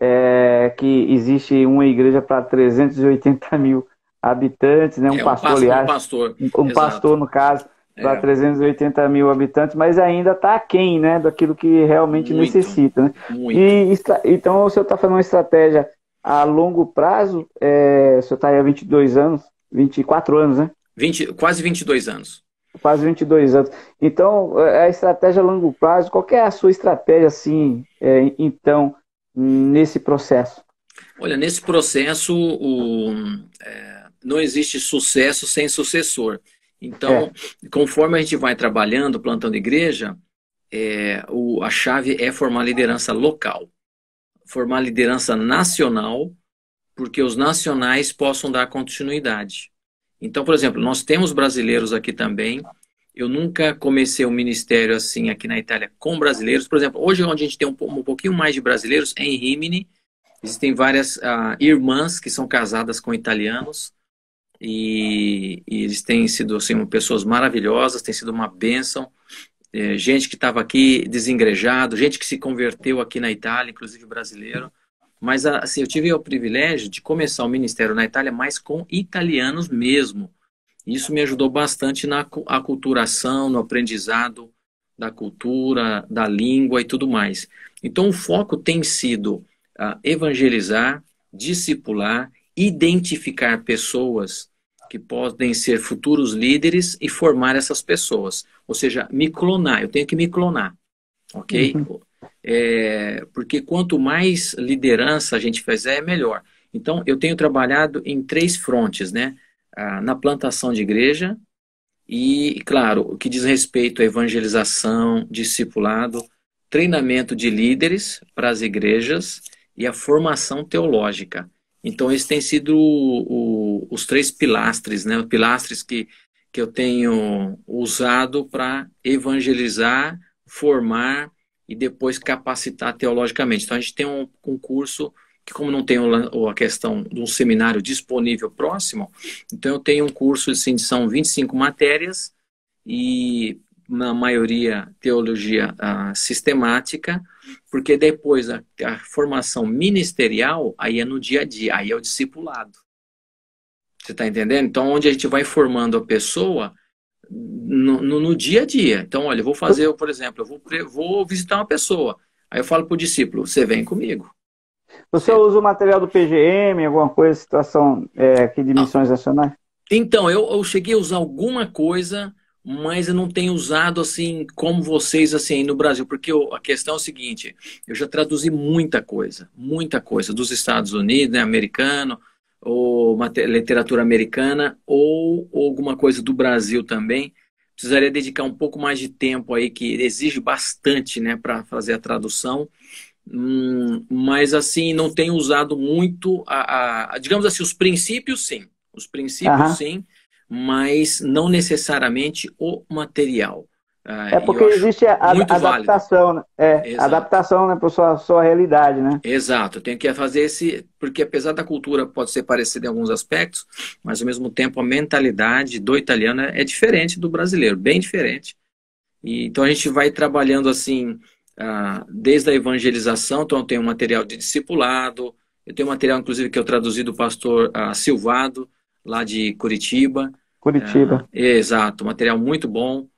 Speaker 1: é, que existe uma igreja para 380 mil habitantes, né, um, é, um pastor, aliás, um pastor,
Speaker 2: um pastor
Speaker 1: no caso para é. 380 mil habitantes, mas ainda está aquém né, daquilo que realmente muito, necessita. Né?
Speaker 2: Muito. E,
Speaker 1: então, o senhor está falando uma estratégia a longo prazo, é, o senhor está aí há 22 anos, 24 anos, né?
Speaker 2: 20, quase 22 anos.
Speaker 1: Quase 22 anos. Então, é, é a estratégia a longo prazo, qual é a sua estratégia, assim, é, então, nesse processo?
Speaker 2: Olha, nesse processo, o, é, não existe sucesso sem sucessor. Então, é. conforme a gente vai trabalhando, plantando igreja, é, o, a chave é formar liderança local, formar liderança nacional, porque os nacionais possam dar continuidade. Então, por exemplo, nós temos brasileiros aqui também. Eu nunca comecei um ministério assim aqui na Itália com brasileiros. Por exemplo, hoje onde a gente tem um, um pouquinho mais de brasileiros é em Rimini. Existem várias ah, irmãs que são casadas com italianos e, e, eles têm sido assim, pessoas maravilhosas, tem sido uma bênção. É, gente que estava aqui desengrejado, gente que se converteu aqui na Itália, inclusive brasileiro. Mas assim, eu tive o privilégio de começar o ministério na Itália, mas com italianos mesmo. Isso me ajudou bastante na aculturação, no aprendizado da cultura, da língua e tudo mais. Então, o foco tem sido uh, evangelizar, discipular identificar pessoas que podem ser futuros líderes e formar essas pessoas. Ou seja, me clonar, eu tenho que me clonar, ok? Uhum. É, porque quanto mais liderança a gente fizer, é melhor. Então, eu tenho trabalhado em três frontes, né? Ah, na plantação de igreja e, claro, o que diz respeito à evangelização, discipulado, treinamento de líderes para as igrejas e a formação teológica. Então, esses têm sido o, o, os três pilastres, né? Os pilastres que, que eu tenho usado para evangelizar, formar e depois capacitar teologicamente. Então, a gente tem um, um curso que, como não tem a questão de um seminário disponível próximo, então eu tenho um curso assim, são 25 matérias e na maioria, teologia ah, sistemática, porque depois a, a, formação ministerial aí é no dia a dia, aí é o discipulado. Você está entendendo? Então, onde a gente vai formando a pessoa no, no, no dia a dia. Então, olha, eu vou fazer, eu, por exemplo, eu vou, vou visitar uma pessoa. Aí eu falo para o discípulo: você vem comigo.
Speaker 1: Você é. usa o material do PGM, alguma coisa, situação é, aqui de missões nacionais?
Speaker 2: Então, eu, eu cheguei a usar alguma coisa mas eu não tenho usado assim como vocês assim no Brasil, porque eu, a questão é o seguinte, eu já traduzi muita coisa, muita coisa dos Estados Unidos, né, americano, ou literatura americana ou, ou alguma coisa do Brasil também. Precisaria dedicar um pouco mais de tempo aí que exige bastante, né, para fazer a tradução. Hum, mas assim não tenho usado muito a, a, a, digamos assim os princípios sim os princípios sim mas não necessariamente o material. Ah, é porque existe a, a adaptação,
Speaker 1: né? é, adaptação né, para sua
Speaker 2: sua realidade, né? Exato, tem que fazer esse, porque apesar da cultura pode ser parecida em alguns aspectos, mas ao mesmo tempo a mentalidade do italiano é diferente do brasileiro, bem diferente. E, então a gente vai trabalhando assim, ah, desde a evangelização, então eu tenho material de discipulado, eu tenho material inclusive que eu traduzi do pastor ah, Silvado, lá de Curitiba.
Speaker 1: Curitiba.
Speaker 2: É, exato, material muito bom.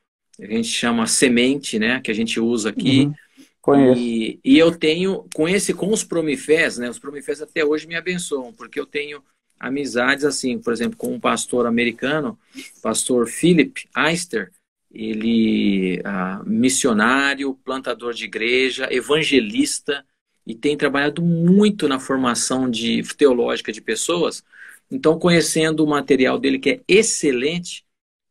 Speaker 2: A gente chama semente, né? Que a gente usa aqui. Uhum. Conheço. E, e, eu tenho, com esse, com os promifés, né? Os promifés até hoje me abençoam, porque eu tenho amizades assim, por exemplo, com um pastor americano, pastor Philip Eister, ele ah, missionário, plantador de igreja, evangelista e tem trabalhado muito na formação de teológica de pessoas. Então, conhecendo o material dele, que é excelente,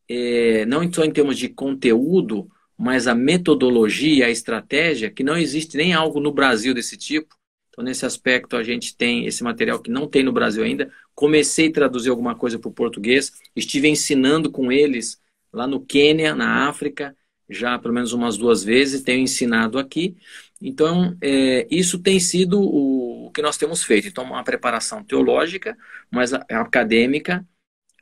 Speaker 2: é, não só em termos de conteúdo, mas a metodologia, a estratégia, que não existe nem algo no Brasil desse tipo. Então, nesse aspecto, a gente tem esse material que não tem no Brasil ainda. Comecei a traduzir alguma coisa para o português, estive ensinando com eles lá no Quênia, na África, já pelo menos umas duas vezes, tenho ensinado aqui. Então, é, isso tem sido o, o, que nós temos feito. Então, uma preparação teológica, mas é acadêmica,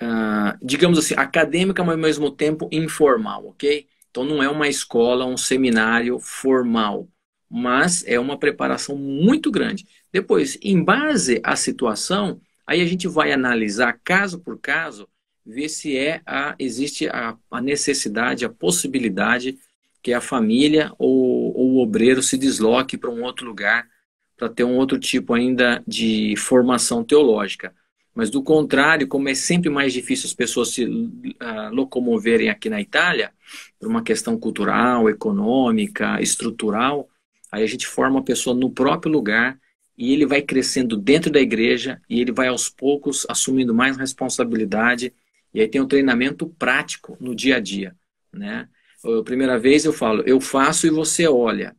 Speaker 2: uh, digamos assim, acadêmica, mas ao mesmo tempo informal, ok? Então, não é uma escola, um seminário formal, mas é uma preparação muito grande. Depois, em base à situação, aí a gente vai analisar caso por caso ver se é a, existe a, a necessidade, a possibilidade que a família ou, ou o obreiro se desloque para um outro lugar para ter um outro tipo ainda de formação teológica. Mas do contrário, como é sempre mais difícil as pessoas se uh, locomoverem aqui na Itália, por uma questão cultural, econômica, estrutural, aí a gente forma a pessoa no próprio lugar e ele vai crescendo dentro da igreja e ele vai aos poucos assumindo mais responsabilidade e aí tem um treinamento prático no dia a dia, né? A primeira vez eu falo, eu faço e você olha.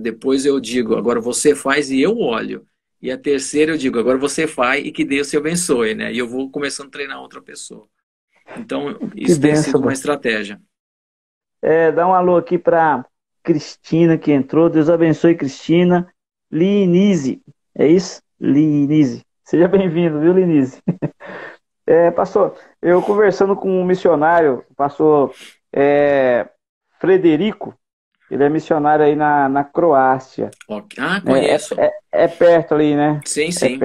Speaker 2: Depois eu digo, agora você faz e eu olho. E a terceira eu digo, agora você faz e que Deus te abençoe, né? E eu vou começando a treinar outra pessoa. Então, isso que tem sido uma estratégia.
Speaker 1: É, dá um alô aqui para Cristina que entrou. Deus abençoe, Cristina. Linise, é isso? Linise. Seja bem-vindo, viu, Linise? [LAUGHS] É, pastor, eu conversando com um missionário, pastor é, Frederico, ele é missionário aí na, na Croácia.
Speaker 2: Ah, é, conheço. É,
Speaker 1: é, é, perto ali, né? Sim, é sim.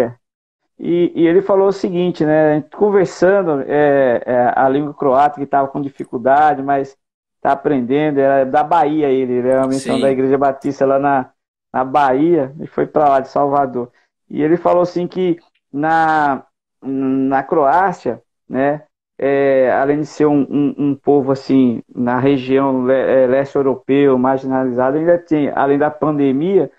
Speaker 1: E, e, ele falou o seguinte, né? Conversando, é, a língua croata que estava com dificuldade, mas está aprendendo, era da Bahia ele, ele era uma missão da Igreja Batista lá na, na Bahia e foi para lá de Salvador. E ele falou assim que na na Croácia, né? É, além de ser um, um, um, povo assim na região é, leste europeu marginalizado, ainda tem, além da pandemia,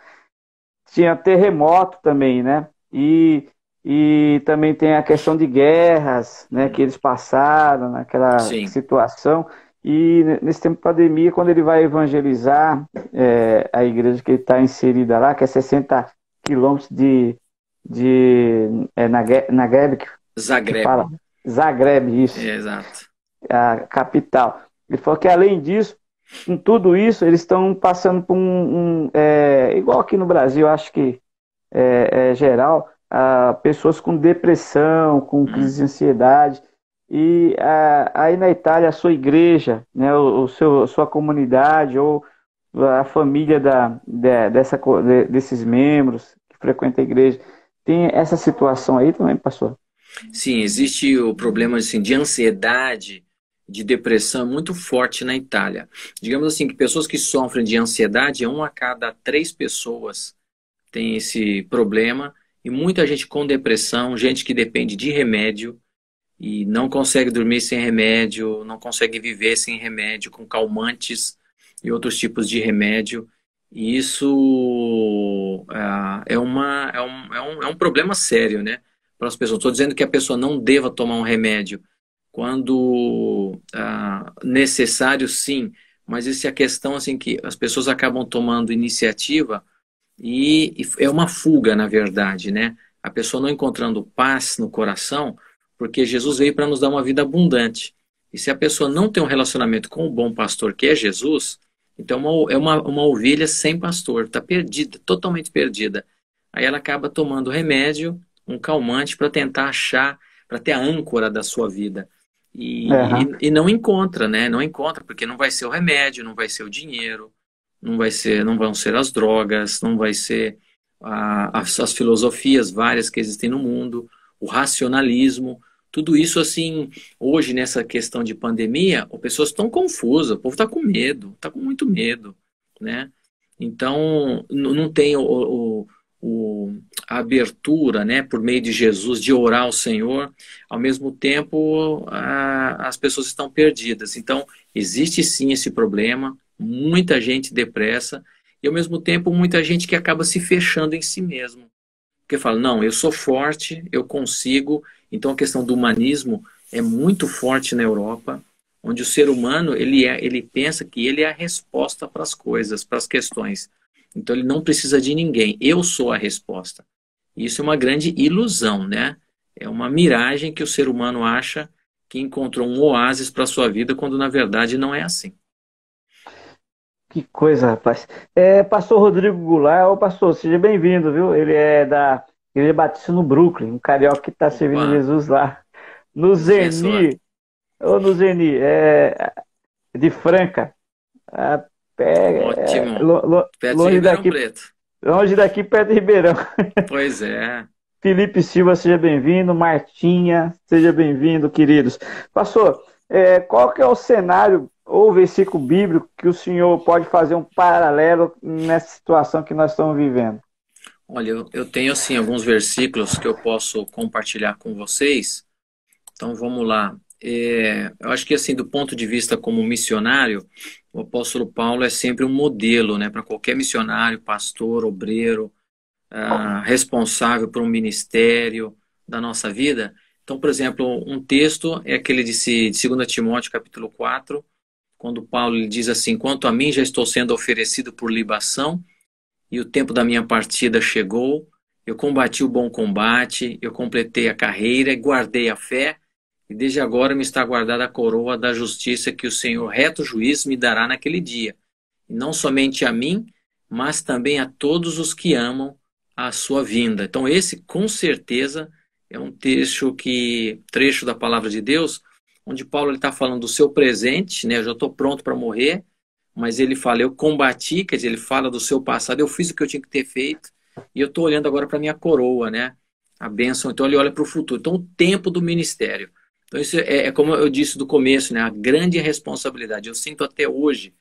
Speaker 1: tinha terremoto também, né? E, e também tem a questão de guerras, né? Que eles passaram naquela Sim. situação. E nesse tempo de pandemia, quando ele vai evangelizar é, a igreja que ele está inserida lá, que é 60 quilômetros de de é, Nagreb,
Speaker 2: Zagreb. fala.
Speaker 1: Zagreb, isso. É, exato. A capital. Ele falou que além disso, com tudo isso, eles estão passando por um. um é, igual aqui no Brasil, acho que é, é geral, a, pessoas com depressão, com uhum. crise hum. de ansiedade. E a, aí na Itália, a sua igreja, né, o, o seu, a sua comunidade ou a família da, de, dessa, de, desses membros que frequentam a igreja, tem essa situação aí também, pastor?
Speaker 2: Sim, existe o problema assim, de ansiedade, de depressão muito forte na Itália. Digamos assim, que pessoas que sofrem de ansiedade, um a cada três pessoas tem esse problema. E muita gente com depressão, gente que depende de remédio e não consegue dormir sem remédio, não consegue viver sem remédio, com calmantes e outros tipos de remédio. E isso é, é, uma, é, um, é, um, é um problema sério, né? Para as pessoas. Estou dizendo que a pessoa não deva tomar um remédio quando ah, necessário, sim. Mas isso é a questão assim que as pessoas acabam tomando iniciativa e, e é uma fuga, na verdade, né? A pessoa não encontrando paz no coração, porque Jesus veio para nos dar uma vida abundante. E se a pessoa não tem um relacionamento com o bom pastor, que é Jesus, então, é uma, uma ovelha sem pastor, está perdida, totalmente perdida. Aí ela acaba tomando remédio, um calmante, para tentar achar, para ter a âncora da sua vida. E, uhum. e, e, não encontra, né? Não encontra, porque não vai ser o remédio, não vai ser o dinheiro, não vai ser, não vão ser as drogas, não vai ser a, as, as filosofias várias que existem no mundo, o racionalismo. Tudo isso, assim, hoje nessa questão de pandemia, as pessoas estão confusas, o povo está com medo, está com muito medo, né? Então, não tem o, o, o, a abertura, né, por meio de Jesus, de orar ao Senhor, ao mesmo tempo a, as pessoas estão perdidas. Então, existe sim esse problema, muita gente depressa, e ao mesmo tempo muita gente que acaba se fechando em si mesmo. Porque fala, não, eu sou forte, eu consigo. Então a questão do humanismo é muito forte na Europa, onde o ser humano ele é, ele pensa que ele é a resposta para as coisas, para as questões. Então ele não precisa de ninguém. Eu sou a resposta. Isso é uma grande ilusão, né? É uma miragem que o ser humano acha que encontrou um oásis para sua vida, quando na verdade não é assim.
Speaker 1: Que coisa, rapaz. É, pastor Rodrigo Goulart, ô pastor, seja bem-vindo, viu? Ele é da Igreja Batista no Brooklyn, um carioca que está servindo Jesus lá. No é Zeni, ô no Zeni, é, de Franca. A, é, Ótimo. É, lo, lo, longe daqui, Preto. Longe daqui, perto de Ribeirão. [LAUGHS]
Speaker 2: Pois é.
Speaker 1: Felipe Silva, seja bem-vindo. Martinha, seja bem-vindo, queridos. Pastor, é, qual que é o cenário ou versículo bíblico que o senhor pode fazer um paralelo nessa situação que nós estamos vivendo?
Speaker 2: Olha, eu tenho assim alguns versículos que eu posso compartilhar com vocês. Então vamos lá. É, eu acho que assim do ponto de vista como missionário, o apóstolo Paulo é sempre um modelo, né, para qualquer missionário, pastor, obreiro, ah, responsável por um ministério da nossa vida. Então, por exemplo, um texto é aquele de, de 2 Timóteo capítulo 4, quando Paulo diz assim: Quanto a mim, já estou sendo oferecido por libação, e o tempo da minha partida chegou. Eu combati o bom combate, eu completei a carreira e guardei a fé, e desde agora me está guardada a coroa da justiça que o Senhor, reto juiz, me dará naquele dia. E não somente a mim, mas também a todos os que amam a sua vinda. Então, esse, com certeza, é um trecho que trecho da palavra de Deus onde Paulo está falando do seu presente, né? Eu já estou pronto para morrer, mas ele fala, eu combati, quer dizer, ele fala do seu passado, eu fiz o que eu tinha que ter feito, e eu estou olhando agora para a minha coroa, né? A bênção. Então ele olha para o futuro. Então, o tempo do ministério. Então, isso é, é, como eu disse do começo, né? A grande responsabilidade. Eu sinto até hoje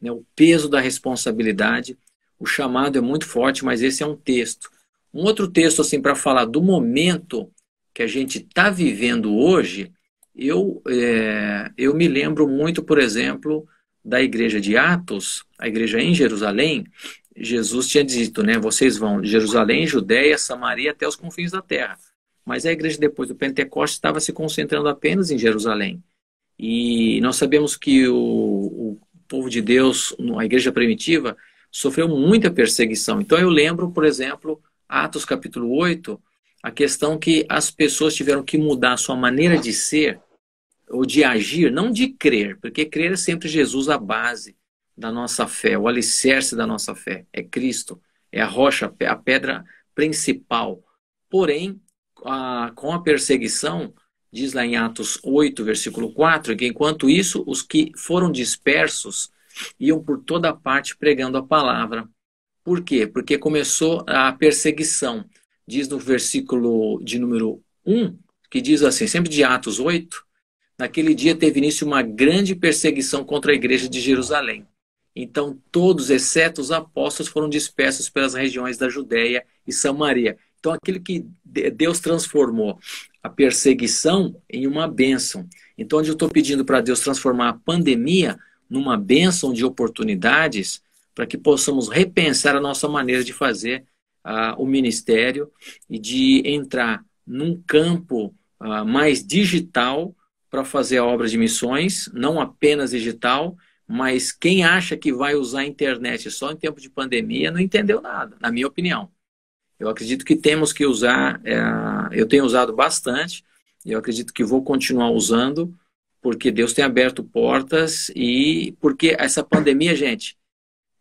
Speaker 2: né? o peso da responsabilidade. O chamado é muito forte, mas esse é um texto. Um outro texto, assim, para falar do momento que a gente está vivendo hoje, eu, é, eu me lembro muito, por exemplo, da igreja de Atos, a igreja em Jerusalém. Jesus tinha dito, né? Vocês vão de Jerusalém, Judéia, Samaria até os confins da terra. Mas a igreja depois do Pentecostes estava se concentrando apenas em Jerusalém. E nós sabemos que o, o povo de Deus, a igreja primitiva, sofreu muita perseguição. Então eu lembro, por exemplo, Atos capítulo 8, a questão que as pessoas tiveram que mudar a sua maneira de ser ou de agir, não de crer, porque crer é sempre Jesus a base da nossa fé, o alicerce da nossa fé, é Cristo, é a rocha, a pedra principal. Porém, a, com a perseguição, diz lá em Atos 8, versículo 4, que enquanto isso, os que foram dispersos iam por toda parte pregando a palavra. Por quê? Porque começou a perseguição diz no versículo de número 1, que diz assim, sempre de Atos 8, naquele dia teve início uma grande perseguição contra a igreja de Jerusalém. Então todos, exceto os apóstolos, foram dispersos pelas regiões da Judéia e Samaria. Então aquilo que Deus transformou a perseguição em uma bênção. Então onde eu estou pedindo para Deus transformar a pandemia numa bênção de oportunidades para que possamos repensar a nossa maneira de fazer o ministério e de entrar num campo mais digital para fazer a obra de missões, não apenas digital, mas quem acha que vai usar a internet só em tempo de pandemia não entendeu nada, na minha opinião. Eu acredito que temos que usar, é, eu tenho usado bastante, eu acredito que vou continuar usando, porque Deus tem aberto portas e porque essa pandemia, gente,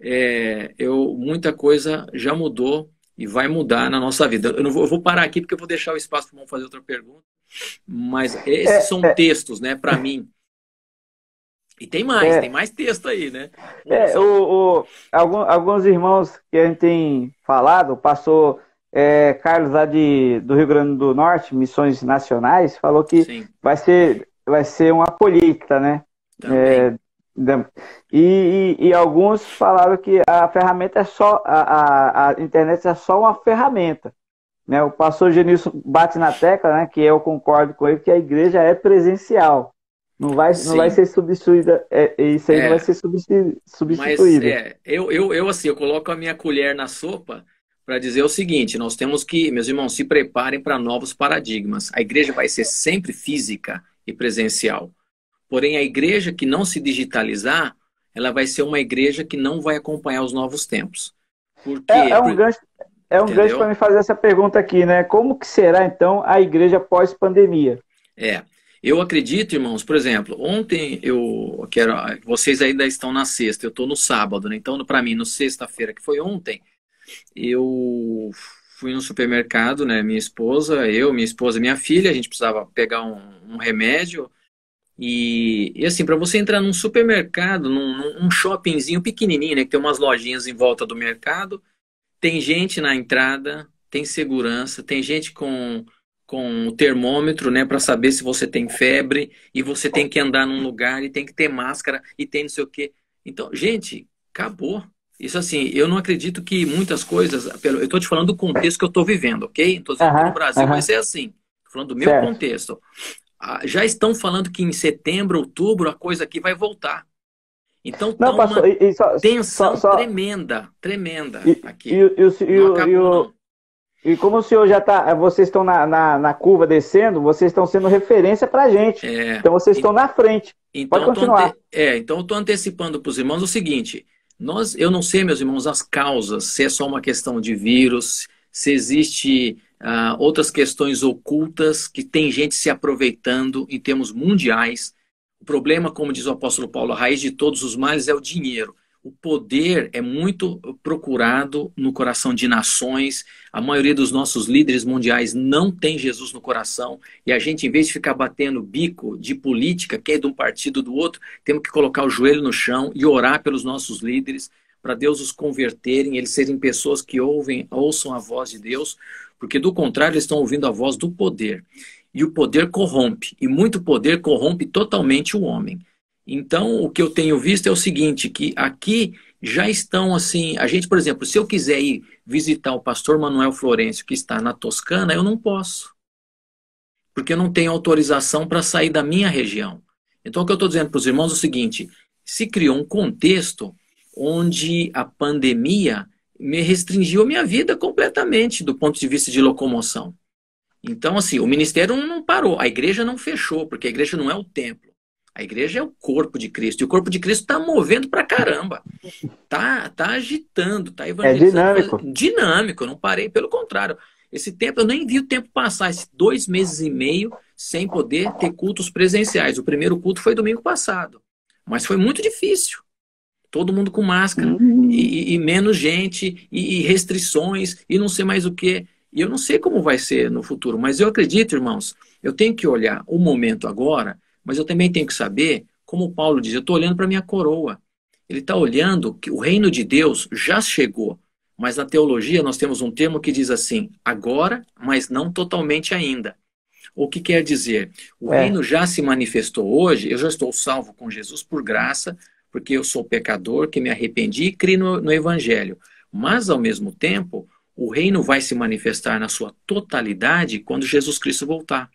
Speaker 2: é, eu muita coisa já mudou e vai mudar na nossa vida. Eu, não vou, eu vou parar aqui porque eu vou deixar o espaço para o fazer outra pergunta, mas esses é, são é. textos, né, para mim. E tem mais, é. tem mais texto aí, né? É,
Speaker 1: o, o, alguns irmãos que a gente tem falado, passou é, Carlos lá de, do Rio Grande do Norte, Missões Nacionais, falou que vai ser, vai ser uma colheita, né? E, e, e, alguns falaram que a ferramenta é só a, a, a, internet é só uma ferramenta. Né? O pastor Genilson bate na tecla, né? Que eu concordo com ele que a igreja é presencial. Não vai, não vai ser substituída. É, isso aí é, não vai é. ser substituído. Mas, é,
Speaker 2: eu, eu, eu assim, eu coloco a minha colher na sopa para dizer o seguinte: nós temos que, meus irmãos, se preparem para novos paradigmas. A igreja vai ser sempre física e presencial. Porém, a igreja que não se digitalizar, ela vai ser uma igreja que não vai acompanhar os novos tempos. Porque, é, é um gancho, é um gancho para
Speaker 1: me fazer essa pergunta aqui, né? Como que será, então, a igreja pós-pandemia?
Speaker 2: É, eu acredito, irmãos, por exemplo, ontem eu quero. Vocês ainda estão na sexta, eu estou no sábado, né? Então, para mim, no sexta-feira, que foi ontem, eu fui no supermercado, né? Minha esposa, eu, minha esposa, minha filha, a gente precisava pegar um, um remédio. E, e assim, para você entrar num supermercado, num, num shoppingzinho pequenininho, né, que tem umas lojinhas em volta do mercado, tem gente na entrada, tem segurança, tem gente com, com o termômetro, né, para saber se você tem febre, e você tem que andar num lugar, e tem que ter máscara, e tem não sei o quê. Então, gente, acabou. Isso assim, eu não acredito que muitas coisas. Eu estou te falando do contexto que eu estou vivendo, ok? Estou dizendo uhum, no Brasil, uhum. mas é assim. Tô falando do meu certo. contexto. Ah, já estão falando que em setembro, outubro, a coisa aqui vai voltar. Então não, tá pastor, uma e, só, tensão só, só... tremenda, tremenda e, aqui.
Speaker 1: E, e, como o senhor já está, vocês estão na, na, na, curva descendo, vocês estão sendo referência para a gente.
Speaker 2: É, então vocês estão
Speaker 1: na frente.
Speaker 2: Então Pode continuar. Ante... É, então eu estou antecipando para os irmãos o seguinte: nós, eu não sei, meus irmãos, as causas, se é só uma questão de vírus, se existe uh, outras questões ocultas que tem gente se aproveitando em termos mundiais. O problema, como diz o apóstolo Paulo, a raiz de todos os males é o dinheiro. O poder é muito procurado no coração de nações. A maioria dos nossos líderes mundiais não tem Jesus no coração. E a gente, em vez de ficar batendo bico de política, que é de um partido do outro, temos que colocar o joelho no chão e orar pelos nossos líderes, para Deus os converterem, eles serem pessoas que ouvem, ouçam a voz de Deus. Porque do contrário, eles estão ouvindo a voz do poder. E o poder corrompe, e muito poder corrompe totalmente o homem. Então, o que eu tenho visto é o seguinte, que aqui já estão assim, a gente, por exemplo, se eu quiser ir visitar o pastor Manuel Florencio, que está na Toscana, eu não posso. Porque eu não tenho autorização para sair da minha região. Então, o que eu estou dizendo para os irmãos é o seguinte: se criou um contexto onde a pandemia me restringiu a minha vida completamente do ponto de vista de locomoção. Então, assim, o ministério não parou, a igreja não fechou, porque a igreja não é o templo. A igreja é o corpo de Cristo. E o corpo de Cristo está movendo pra caramba. Tá, tá agitando, tá é evangelizando. É dinâmico. Dinâmico, eu não parei. Pelo contrário, esse tempo, eu nem vi o tempo passar. Esses dois meses e meio sem poder ter cultos presenciais. O primeiro culto foi domingo passado. Mas foi muito difícil todo mundo com máscara uhum. e, e, menos gente e, e, restrições e não sei mais o que. E eu não sei como vai ser no futuro, mas eu acredito, irmãos, eu tenho que olhar o momento agora, mas eu também tenho que saber, como Paulo diz, eu estou olhando para minha coroa. Ele está olhando que o reino de Deus já chegou, mas na teologia nós temos um termo que diz assim: agora, mas não totalmente ainda. O que quer dizer? O é. reino já se manifestou hoje, eu já estou salvo com Jesus por graça, porque eu sou pecador, que me arrependi e criei no, no Evangelho. Mas, ao mesmo tempo, o reino vai se manifestar na sua totalidade quando Jesus Cristo voltar.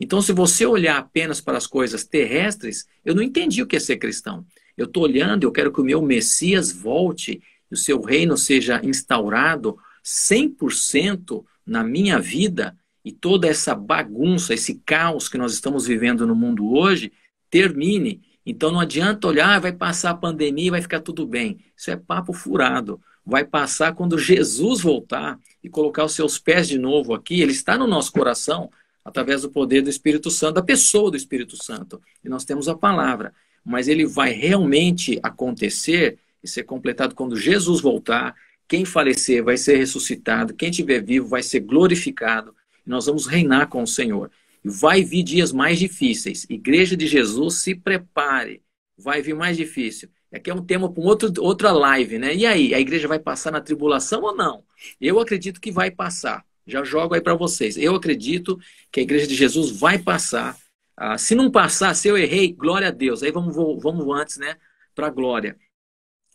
Speaker 2: Então, se você olhar apenas para as coisas terrestres, eu não entendi o que é ser cristão. Eu estou olhando, eu quero que o meu Messias volte e o seu reino seja instaurado 100% na minha vida e toda essa bagunça, esse caos que nós estamos vivendo no mundo hoje termine então não adianta olhar, ah, vai passar a pandemia, vai ficar tudo bem. Isso é papo furado. Vai passar quando Jesus voltar e colocar os seus pés de novo aqui. Ele está no nosso coração através do poder do Espírito Santo, da pessoa do Espírito Santo. E nós temos a palavra. Mas ele vai realmente acontecer e ser completado quando Jesus voltar. Quem falecer vai ser ressuscitado, quem estiver vivo vai ser glorificado. E nós vamos reinar com o Senhor. Vai vir dias mais difíceis. Igreja de Jesus, se prepare. Vai vir mais difícil. Aqui é um tema para um outro, outra live, né? E aí, a igreja vai passar na tribulação ou não? Eu acredito que vai passar. Já jogo aí para vocês. Eu acredito que a igreja de Jesus vai passar. Ah, se não passar, se eu errei, glória a Deus. Aí vamos, vamos antes, né? Para a glória.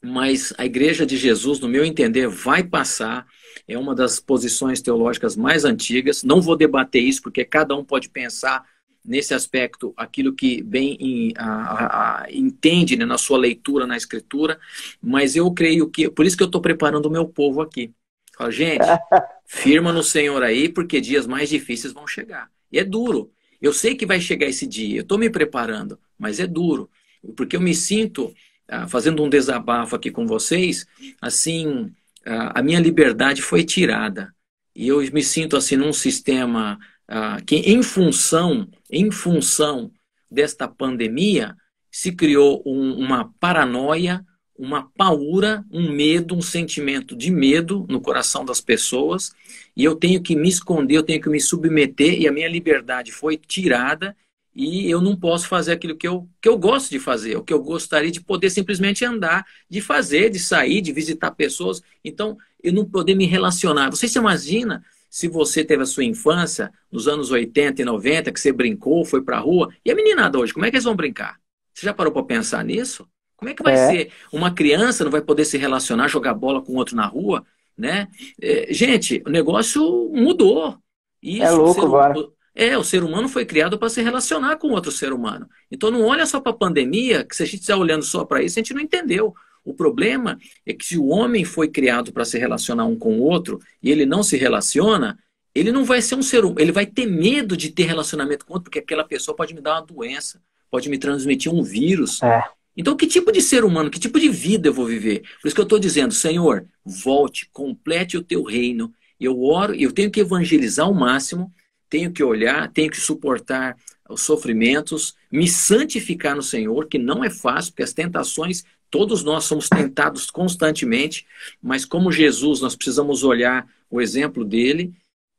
Speaker 2: Mas a igreja de Jesus, no meu entender, vai passar é uma das posições teológicas mais antigas. Não vou debater isso, porque cada um pode pensar nesse aspecto aquilo que bem em, a, a, entende né, na sua leitura na escritura, mas eu creio que por isso que eu estou preparando o meu povo aqui. Fala, gente, [LAUGHS] firma no Senhor aí, porque dias mais difíceis vão chegar. E é duro. Eu sei que vai chegar esse dia. Eu estou me preparando, mas é duro, porque eu me sinto ah, fazendo um desabafo aqui com vocês, assim ah, a minha liberdade foi tirada. E eu me sinto assim num sistema ah, que, em função, em função desta pandemia, se criou um, uma paranoia, uma paura, um medo, um sentimento de medo no coração das pessoas. E eu tenho que me esconder, eu tenho que me submeter, e a minha liberdade foi tirada e eu não posso fazer aquilo que eu, que eu gosto de fazer, é o que eu gostaria de poder simplesmente andar, de fazer, de sair, de visitar pessoas. Então, eu não poder me relacionar. Você se imagina se você teve a sua infância nos anos 80 e 90, que você brincou, foi pra rua, e a meninada hoje, como é que eles vão brincar? Você já parou para pensar nisso? Como é que vai é. ser? Uma criança não vai poder se relacionar, jogar bola com outro na rua, né? É, gente, o negócio mudou. É Isso, é louco, o é, o ser humano foi criado para se relacionar com outro ser humano. Então não olha só para a pandemia, que se a gente está olhando só para isso, a gente não entendeu. O problema é que se o homem foi criado para se relacionar um com o outro e ele não se relaciona, ele não vai ser um ser humano, ele vai ter medo de ter relacionamento com outro, porque aquela pessoa pode me dar uma doença, pode me transmitir um vírus. É. Então, que tipo de ser humano, que tipo de vida eu vou viver? Por isso que eu estou dizendo, Senhor, volte, complete o teu reino. Eu oro, eu tenho que evangelizar o máximo, tenho que olhar, tenho que suportar os sofrimentos, me santificar no Senhor, que não é fácil, porque as tentações, todos nós somos tentados constantemente, mas como Jesus, nós precisamos olhar o exemplo dele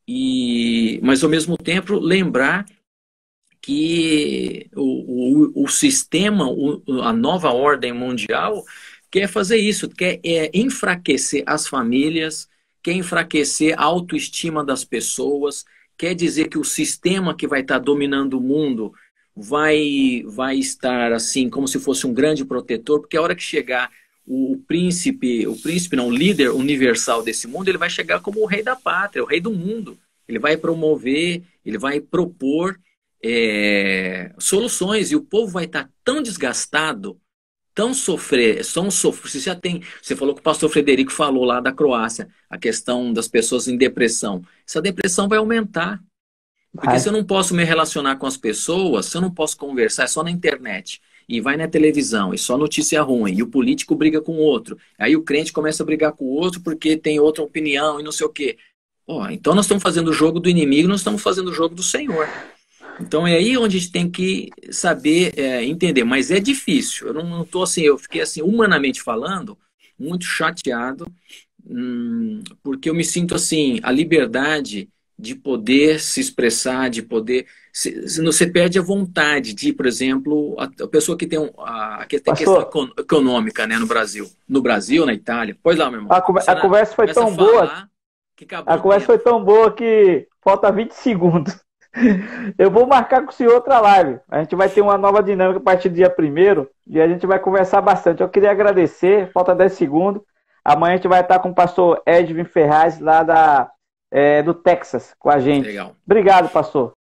Speaker 2: e, mas ao mesmo tempo, lembrar que o, o, o sistema, o, a nova ordem mundial quer fazer isso, quer é, enfraquecer as famílias, quer enfraquecer a autoestima das pessoas, quer dizer que o sistema que vai estar dominando o mundo vai, vai estar assim, como se fosse um grande protetor, porque a hora que chegar o príncipe, o príncipe não, o líder universal desse mundo, ele vai chegar como o rei da pátria, o rei do mundo. Ele vai promover, ele vai propor é, soluções e o povo vai estar tão desgastado tão sofrer, são sofrer. Você já tem. Você falou que o pastor Frederico falou lá da Croácia, a questão das pessoas em depressão. Essa depressão vai aumentar. Porque Ai. se eu não posso me relacionar com as pessoas, se eu não posso conversar, é só na internet. E vai na televisão, e só notícia ruim, e o político briga com o outro. Aí o crente começa a brigar com o outro porque tem outra opinião e não sei o quê. Pô, então nós estamos fazendo o jogo do inimigo, nós estamos fazendo o jogo do Senhor. Então é aí onde a gente tem que saber é, entender, mas é difícil. Eu não estou assim, eu fiquei assim, humanamente falando, muito chateado, hum, porque eu me sinto assim, a liberdade de poder se expressar, de poder. Se, se você perde a vontade de, por exemplo, a, a pessoa que tem um, a, que tem questão econômica né, no Brasil. No Brasil, na Itália. Pois lá, meu irmão. A, a conversa foi tão boa. a
Speaker 1: conversa foi tão boa que falta 20 segundos. [LAUGHS] Eu vou marcar com o senhor outra live. A gente vai ter uma nova dinâmica a partir do dia 1 e a gente vai conversar bastante. Eu queria agradecer, falta 10 segundos. Amanhã a gente vai estar com o pastor Edwin Ferraz, lá da, é, do Texas, com a gente. Legal. Obrigado, pastor.